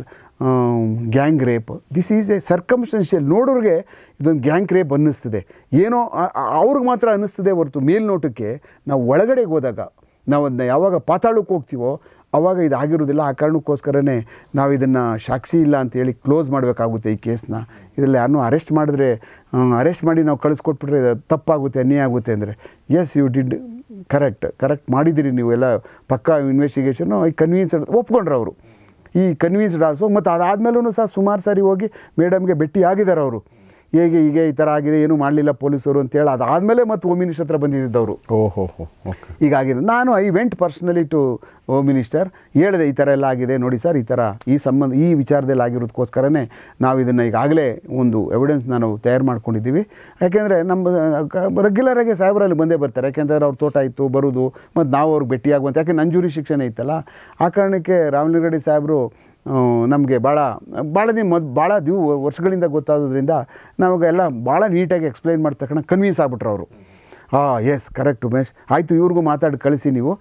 gang rape this is a circumstantial ನೋಡೋರಿಗೆ ಇದೊಂದು ಗ್ಯಾಂಗ್ ರೇಪ್ ಅನ್ನಿಸ್ತಿದೆ ಏನೋ ಅವ್ರಿಗೆ ಮಾತ್ರ ಅನ್ನಿಸ್ತಿದೆ ಹೊರತು ಮೇಲ್ನೋಟಕ್ಕೆ ನಾವು ಒಳಗಡೆಗೆ ಹೋದಾಗ ನಾವು ಅದನ್ನ ಯಾವಾಗ ಪಾತಾಳಕ್ಕೆ ಹೋಗ್ತೀವೋ ಅವಾಗ ಇದು ಆಗಿರೋದಿಲ್ಲ ಆ ಕಾರಣಕ್ಕೋಸ್ಕರನೇ ನಾವು ಇದನ್ನು ಸಾಕ್ಷಿ ಇಲ್ಲ ಅಂತೇಳಿ ಕ್ಲೋಸ್ ಮಾಡಬೇಕಾಗುತ್ತೆ ಈ ಕೇಸ್ನ ಇದರಲ್ಲಿ ಯಾರನ್ನೂ ಅರೆಸ್ಟ್ ಮಾಡಿದ್ರೆ ಅರೆಸ್ಟ್ ಮಾಡಿ ನಾವು ಕಳಿಸ್ಕೊಟ್ಬಿಟ್ರೆ ಇದು ತಪ್ಪಾಗುತ್ತೆ ಅನ್ಯ ಆಗುತ್ತೆ ಅಂದರೆ yes you did correct correct ಮಾಡಿದ್ದೀರಿ ನೀವು ಎಲ್ಲ ಪಕ್ಕಾ ಇನ್ವೆಸ್ಟಿಗೇಷನು ಈ ಕನ್ವಿನ್ಸ್ಡ್ ಒಪ್ಕೊಂಡ್ರು ಅವರು ಈ ಕನ್ವಿನ್ಸ್ಡ್ ಆಲ್ಸೋ ಮತ್ತು ಅದಾದಮೇಲೂ ಸಹ ಸುಮಾರು ಸಾರಿ ಹೋಗಿ ಮೇಡಮ್ಗೆ ಭೇಟಿ ಆಗಿದ್ದಾರೆ ಅವರು ಹೇಗೆ ಹೀಗೆ ಈ ಥರ ಆಗಿದೆ ಏನೂ ಮಾಡಲಿಲ್ಲ ಪೊಲೀಸರು ಅಂತೇಳಿ ಅದಾದಮೇಲೆ ಮತ್ತು ಹೋಮ್ ಮಿನಿಸ್ಟರ್ ಹತ್ರ ಬಂದಿದ್ದವರು ಓಹೋ ಓಕೆ ಈಗ ಆಗಿದೆ ನಾನು I went personally to home minister ಹೇಳಿದೆ ಈ ಥರ ಎಲ್ಲ ಆಗಿದೆ ನೋಡಿ ಸರ್ ಈ ಥರ ಈ ಸಂಬಂಧ ಈ ವಿಚಾರದಲ್ಲಿ ಆಗಿರೋದಕ್ಕೋಸ್ಕರನೇ ನಾವು ಇದನ್ನು ಈಗಾಗಲೇ ಒಂದು ಎವಿಡೆನ್ಸ್ ನಾವು ತಯಾರು ಮಾಡ್ಕೊಂಡಿದ್ದೀವಿ ಯಾಕೆಂದರೆ ನಮ್ಮ ರೆಗ್ಯುಲರಾಗಿ ಸಾಹೇಬರಲ್ಲಿ ಬಂದೇ ಬರ್ತಾರೆ ಯಾಕೆಂದರೆ ಅವ್ರ ತೋಟ ಇತ್ತು ಬರೋದು ಮತ್ತು ನಾವು ಅವ್ರಿಗೆ ಭೇಟಿಯಾಗುವಂಥ ಯಾಕೆ ನಂಜೂರಿ ಶಿಕ್ಷಣ ಇತ್ತಲ್ಲ ಆ ಕಾರಣಕ್ಕೆ ರೆಡ್ಡಿ ಸಾಹೇಬರು ನಮಗೆ ಭಾಳ ಭಾಳ ದಿನ ಮೊದ್ ಭಾಳ ದಿವ ವರ್ಷಗಳಿಂದ ಗೊತ್ತಾಗೋದ್ರಿಂದ ನಮಗೆಲ್ಲ ಭಾಳ ನೀಟಾಗಿ ಎಕ್ಸ್ಪ್ಲೈನ್ ಮಾಡಿದ ತಕ್ಷಣ ಕನ್ವೀನ್ಸ್ ಆಗ್ಬಿಟ್ರು ಅವರು ಹಾಂ ಎಸ್ ಕರೆಕ್ಟ್ ಉಮೇಶ್ ಆಯಿತು ಇವ್ರಿಗೂ ಮಾತಾಡಿ ಕಳಿಸಿ ನೀವು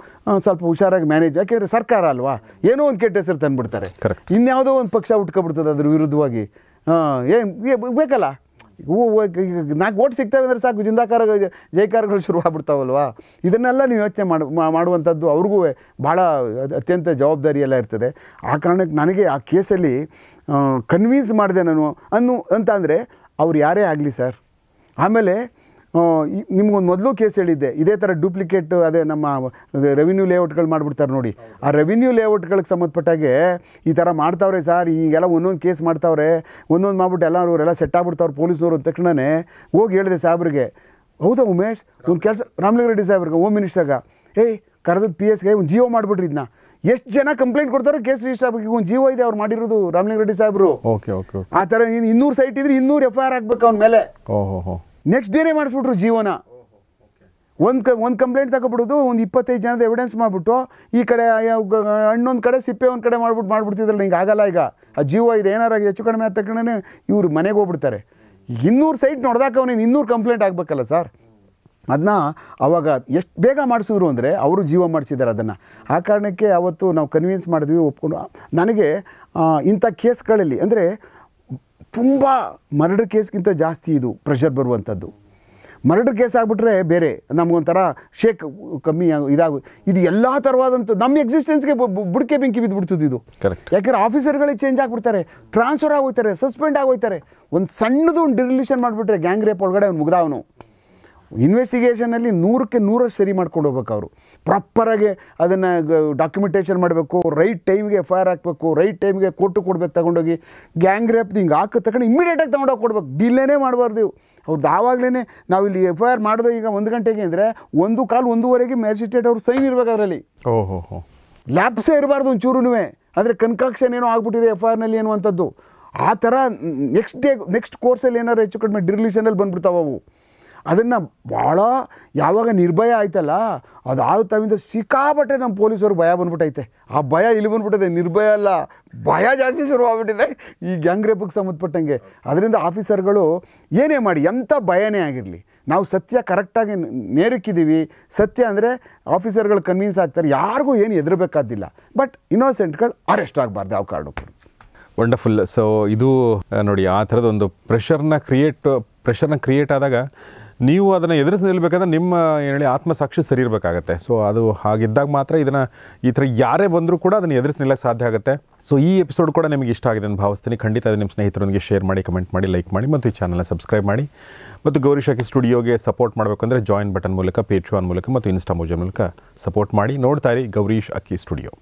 ಸ್ವಲ್ಪ ಹುಷಾರಾಗಿ ಮ್ಯಾನೇಜ್ ಯಾಕೆಂದರೆ ಸರ್ಕಾರ ಅಲ್ವಾ ಏನೋ ಒಂದು ಕೆಟ್ಟ ಹೆಸರು ತಂದುಬಿಡ್ತಾರೆ ಇನ್ಯಾವುದೋ ಒಂದು ಪಕ್ಷ ಹುಟ್ಕೊಬಿಡ್ತದೆ ಅದ್ರ ವಿರುದ್ಧವಾಗಿ ಹಾಂ ಏನು ಬೇಕಲ್ಲ ಇವು ನಾಲ್ಕು ಓಟ್ ಸಿಗ್ತವೆ ಅಂದರೆ ಸಾಕು ಜಿಂದಾಕಾರ ಜಯಕಾರಗಳು ಶುರು ಆಗ್ಬಿಡ್ತಾವಲ್ವಾ ಇದನ್ನೆಲ್ಲ ನೀವು ಯೋಚನೆ ಮಾಡಿ ಮಾಡುವಂಥದ್ದು ಅವ್ರಿಗೂ ಭಾಳ ಅತ್ಯಂತ ಜವಾಬ್ದಾರಿ ಎಲ್ಲ ಇರ್ತದೆ ಆ ಕಾರಣಕ್ಕೆ ನನಗೆ ಆ ಕೇಸಲ್ಲಿ ಕನ್ವಿನ್ಸ್ ಮಾಡಿದೆ ನಾನು ಅನ್ನು ಅಂತ ಅಂದರೆ ಅವ್ರು ಯಾರೇ ಆಗಲಿ ಸರ್ ಆಮೇಲೆ ನಿಮ್ಗೊಂದು ಮೊದಲು ಕೇಸ್ ಹೇಳಿದ್ದೆ ಇದೇ ಥರ ಡೂಪ್ಲಿಕೇಟ್ ಅದೇ ನಮ್ಮ ರೆವಿನ್ಯೂ ಲೇಔಟ್ಗಳು ಮಾಡಿಬಿಡ್ತಾರೆ ನೋಡಿ ಆ ರೆವಿನ್ಯೂ ಲೇಔಟ್ಗಳಿಗೆ ಸಂಬಂಧಪಟ್ಟಾಗೆ ಈ ಥರ ಮಾಡ್ತಾವ್ರೆ ಸರ್ ಹೀಗೆಲ್ಲ ಒಂದೊಂದು ಕೇಸ್ ಮಾಡ್ತಾವ್ರೆ ಒಂದೊಂದು ಮಾಡ್ಬಿಟ್ಟು ಎಲ್ಲ ಅವರೆಲ್ಲ ಸೆಟ್ ಆಗ್ಬಿಡ್ತಾವ್ರು ಪೊಲೀಸ್ ಅಂದ ತಕ್ಷಣವೇ ಹೋಗಿ ಹೇಳಿದೆ ಸಾಹೇಬ್ರಿಗೆ ಹೌದಾ ಉಮೇಶ್ ಒಂದು ಕೆಲಸ ರಾಮಲಿಂಗ ರೆಡ್ಡಿ ಸಾಹೇಬ್ರಿಗೆ ಹೋಮ್ ಮಿನಿಸ್ಟರ್ಗ ಏಯ್ ಕರೆದು ಪಿ ಎಸ್ಗೆ ಒಂದು ಜಿಯೋ ಮಾಡಿಬಿಟ್ರಿ ಇದನ್ನ ಎಷ್ಟು ಜನ ಕಂಪ್ಲೇಂಟ್ ಕೊಡ್ತಾರೋ ಕೇಸ್ ರಿಜಿಸ್ಟರ್ ಆಗಬೇಕು ಒಂದು ಜೀವ ಇದೆ ಅವ್ರು ಮಾಡಿರೋದು ರಾಮಲಿಂಗ ರೆಡ್ಡಿ ಸಾಹೇಬ್ರು ಓಕೆ ಓಕೆ ಆ ಥರ ಇನ್ನೂರು ಸೈಟ್ ಇದ್ರೆ ಇನ್ನೂರು ಎಫ್ ಐ ಆರ್ ಆಗ್ಬೇಕು ಅವ್ನ ಮೇಲೆ ಓಹೋ ನೆಕ್ಸ್ಟ್ ಡೇನೇ ಮಾಡಿಸ್ಬಿಟ್ರು ಜೀವನ ಒಂದು ಕ ಒಂದು ಕಂಪ್ಲೇಂಟ್ ತಗೊಬಿಡೋದು ಒಂದು ಇಪ್ಪತ್ತೈದು ಜನದ ಎವಿಡೆನ್ಸ್ ಮಾಡಿಬಿಟ್ಟು ಈ ಕಡೆ ಹಣ್ಣೊಂದು ಕಡೆ ಸಿಪ್ಪೆ ಒಂದು ಕಡೆ ಮಾಡ್ಬಿಟ್ಟು ಮಾಡಿಬಿಡ್ತಿದ್ರಲ್ಲ ಹಿಂಗೆ ಆಗಲ್ಲ ಈಗ ಆ ಜೀವ ಇದು ಏನಾರು ಹೆಚ್ಚು ಕಡಿಮೆ ಆದ ತಕ್ಷಣ ಇವ್ರು ಮನೆಗೆ ಹೋಗ್ಬಿಡ್ತಾರೆ ಇನ್ನೂರು ಸೈಟ್ ನೋಡ್ದಾಗ ಅವನೇನು ಇನ್ನೂರು ಕಂಪ್ಲೇಂಟ್ ಆಗಬೇಕಲ್ಲ ಸರ್ ಅದನ್ನ ಅವಾಗ ಎಷ್ಟು ಬೇಗ ಮಾಡಿಸಿದ್ರು ಅಂದರೆ ಅವರು ಜೀವ ಮಾಡಿಸಿದ್ದಾರೆ ಅದನ್ನು ಆ ಕಾರಣಕ್ಕೆ ಅವತ್ತು ನಾವು ಕನ್ವಿನ್ಸ್ ಮಾಡಿದ್ವಿ ಒಪ್ಕೊಂಡು ನನಗೆ ಇಂಥ ಕೇಸ್ಗಳಲ್ಲಿ ಅಂದರೆ ತುಂಬ ಮರ್ಡರ್ ಕೇಸ್ಗಿಂತ ಜಾಸ್ತಿ ಇದು ಪ್ರೆಷರ್ ಬರುವಂಥದ್ದು ಮರ್ಡರ್ ಕೇಸ್ ಆಗಿಬಿಟ್ರೆ ಬೇರೆ ನಮಗೊಂಥರ ಶೇಕ್ ಕಮ್ಮಿ ಇದಾಗ ಇದು ಎಲ್ಲ ಥರವಾದಂಥ ನಮ್ಮ ಎಕ್ಸಿಸ್ಟೆನ್ಸ್ಗೆ ಬುಡಕೆ ಬೆಂಕಿ ಬಿದ್ದುಬಿಡ್ತದೆ ಇದು ಕರೆಕ್ಟ್ ಯಾಕಂದ್ರೆ ಆಫೀಸರ್ಗಳಿಗೆ ಚೇಂಜ್ ಆಗಿಬಿಡ್ತಾರೆ ಟ್ರಾನ್ಸ್ಫರ್ ಆಗೋಯ್ತಾರೆ ಸಸ್ಪೆಂಡ್ ಆಗೋಯ್ತಾರೆ ಒಂದು ಸಣ್ಣದು ಒಂದು ಡಿರಿಲ್ಯೂಷನ್ ಮಾಡಿಬಿಟ್ರೆ ಗ್ಯಾಂಗ್ ರೇಪ್ ಒಳಗಡೆ ಅವ್ನು ಮುಗ್ದವನು ಇನ್ವೆಸ್ಟಿಗೇಷನಲ್ಲಿ ನೂರಕ್ಕೆ ನೂರಷ್ಟು ಸರಿ ಮಾಡ್ಕೊಂಡು ಹೋಗ್ಬೇಕು ಅವರು ಪ್ರಾಪರಾಗಿ ಅದನ್ನು ಡಾಕ್ಯುಮೆಂಟೇಷನ್ ಮಾಡಬೇಕು ರೈಟ್ ಟೈಮ್ಗೆ ಎಫ್ ಐ ಆರ್ ಹಾಕಬೇಕು ರೈಟ್ ಟೈಮ್ಗೆ ಕೋರ್ಟು ಕೊಡ್ಬೇಕು ತಗೊಂಡೋಗಿ ಗ್ಯಾಂಗ್ ರೇಪ್ ಹಿಂಗೆ ಹಾಕಿ ತಗೊಂಡು ಇಮ್ಮಿಡಿಯೇಟಾಗಿ ತೊಗೊಂಡೋಗಿ ಕೊಡ್ಬೇಕು ಡಿಲೇನೇ ಮಾಡಬಾರ್ದು ಅವ್ರದ್ದು ಆವಾಗಲೇ ನಾವು ಇಲ್ಲಿ ಎಫ್ ಐ ಆರ್ ಮಾಡೋದು ಈಗ ಒಂದು ಗಂಟೆಗೆ ಅಂದರೆ ಒಂದು ಕಾಲು ಒಂದೂವರೆಗೆ ಮ್ಯಾಜಿಸ್ಟ್ರೇಟ್ ಅವ್ರು ಸೈನ್ ಇರಬೇಕು ಅದರಲ್ಲಿ ಓಹೋ ಹೋ ಲ್ಯಾಬ್ಸೇ ಇರಬಾರ್ದು ಒಂಚೂರು ಅಂದರೆ ಕನ್ಕಾಕ್ಷನ್ ಏನೋ ಆಗ್ಬಿಟ್ಟಿದೆ ಎಫ್ ಐ ಆರ್ನಲ್ಲಿ ಅಂಥದ್ದು ಆ ಥರ ನೆಕ್ಸ್ಟ್ ಡೇ ನೆಕ್ಸ್ಟ್ ಕೋರ್ಸಲ್ಲಿ ಏನಾರು ಹೆಚ್ಚು ಕಡಿಮೆ ಡಿರಿಲ್ಯೂಷನಲ್ಲಿ ಬಂದ್ಬಿಡ್ತಾವೆ ಅವು ಅದನ್ನು ಭಾಳ ಯಾವಾಗ ನಿರ್ಭಯ ಆಯ್ತಲ್ಲ ಅದು ಆದ ತಾವಿಂದ ಸಿಕ್ಕಾಪಟ್ಟೆ ನಮ್ಮ ಪೊಲೀಸರು ಭಯ ಬಂದ್ಬಿಟ್ಟೈತೆ ಆ ಭಯ ಇಲ್ಲಿ ಬಂದ್ಬಿಟ್ಟಿದೆ ನಿರ್ಭಯ ಅಲ್ಲ ಭಯ ಜಾಸ್ತಿ ಶುರುವಾಗ್ಬಿಟ್ಟಿದೆ ಈ ಗ್ಯಾಂಗ್ ರೇಪಿಗೆ ಸಂಬಂಧಪಟ್ಟಂಗೆ ಅದರಿಂದ ಆಫೀಸರ್ಗಳು ಏನೇ ಮಾಡಿ ಎಂಥ ಭಯನೇ ಆಗಿರಲಿ ನಾವು ಸತ್ಯ ಕರೆಕ್ಟಾಗಿ ನೇರಕ್ಕಿದ್ದೀವಿ ಸತ್ಯ ಅಂದರೆ ಆಫೀಸರ್ಗಳು ಕನ್ವಿನ್ಸ್ ಆಗ್ತಾರೆ ಯಾರಿಗೂ ಏನು ಎದುರಬೇಕಾದಿಲ್ಲ ಬಟ್ ಇನ್ನೋಸೆಂಟ್ಗಳು ಅರೆಸ್ಟ್ ಆಗಬಾರ್ದು ಯಾವ ಕಾರಣಕ್ಕೂ ವಂಡರ್ಫುಲ್ ಸೊ ಇದು ನೋಡಿ ಆ ಥರದ ಒಂದು ಪ್ರೆಷರ್ನ ಕ್ರಿಯೇಟ್ ಪ್ರೆಷರ್ನ ಕ್ರಿಯೇಟ್ ಆದಾಗ ನೀವು ಅದನ್ನು ಎದುರಿಸಿ ನಿಲ್ಬೇಕಂದ್ರೆ ನಿಮ್ಮ ಹೇಳಿ ಆತ್ಮಸಾಕ್ಷಿ ಸರಿ ಇರಬೇಕಾಗತ್ತೆ ಸೊ ಅದು ಹಾಗಿದ್ದಾಗ ಮಾತ್ರ ಇದನ್ನು ಈ ಥರ ಯಾರೇ ಬಂದರೂ ಕೂಡ ಅದನ್ನು ಎದುರಿಸಿ ನಿಲ್ಲಕ್ಕೆ ಸಾಧ್ಯ ಆಗುತ್ತೆ ಸೊ ಈ ಎಪಿಸೋಡ್ ಕೂಡ ನಿಮಗೆ ಇಷ್ಟ ಆಗಿದೆ ಅಂತ ಭಾವಿಸ್ತೀನಿ ಖಂಡಿತ ಅದು ನಿಮ್ಮ ಸ್ನೇಹಿತರೊಂದಿಗೆ ಶೇರ್ ಮಾಡಿ ಕಮೆಂಟ್ ಮಾಡಿ ಲೈಕ್ ಮಾಡಿ ಮತ್ತು ಈ ಚಾನಲ್ನ ಸಬ್ಸ್ಕ್ರೈಬ್ ಮಾಡಿ ಮತ್ತು ಗೌರಿ ಅಕ್ಕಿ ಸ್ಟುಡಿಯೋಗೆ ಸಪೋರ್ಟ್ ಮಾಡಬೇಕಂದ್ರೆ ಜಾಯಿನ್ ಬಟನ್ ಮೂಲಕ ಪೇಟ್ರಿಯಾನ್ ಮೂಲಕ ಮತ್ತು ಇನ್ಸ್ಟಾ ಮೂಲಕ ಸಪೋರ್ಟ್ ಮಾಡಿ ನೋಡ್ತಾ ಇರಿ ಗೌರೀಶ್ ಅಕ್ಕಿ ಸ್ಟುಡಿಯೋ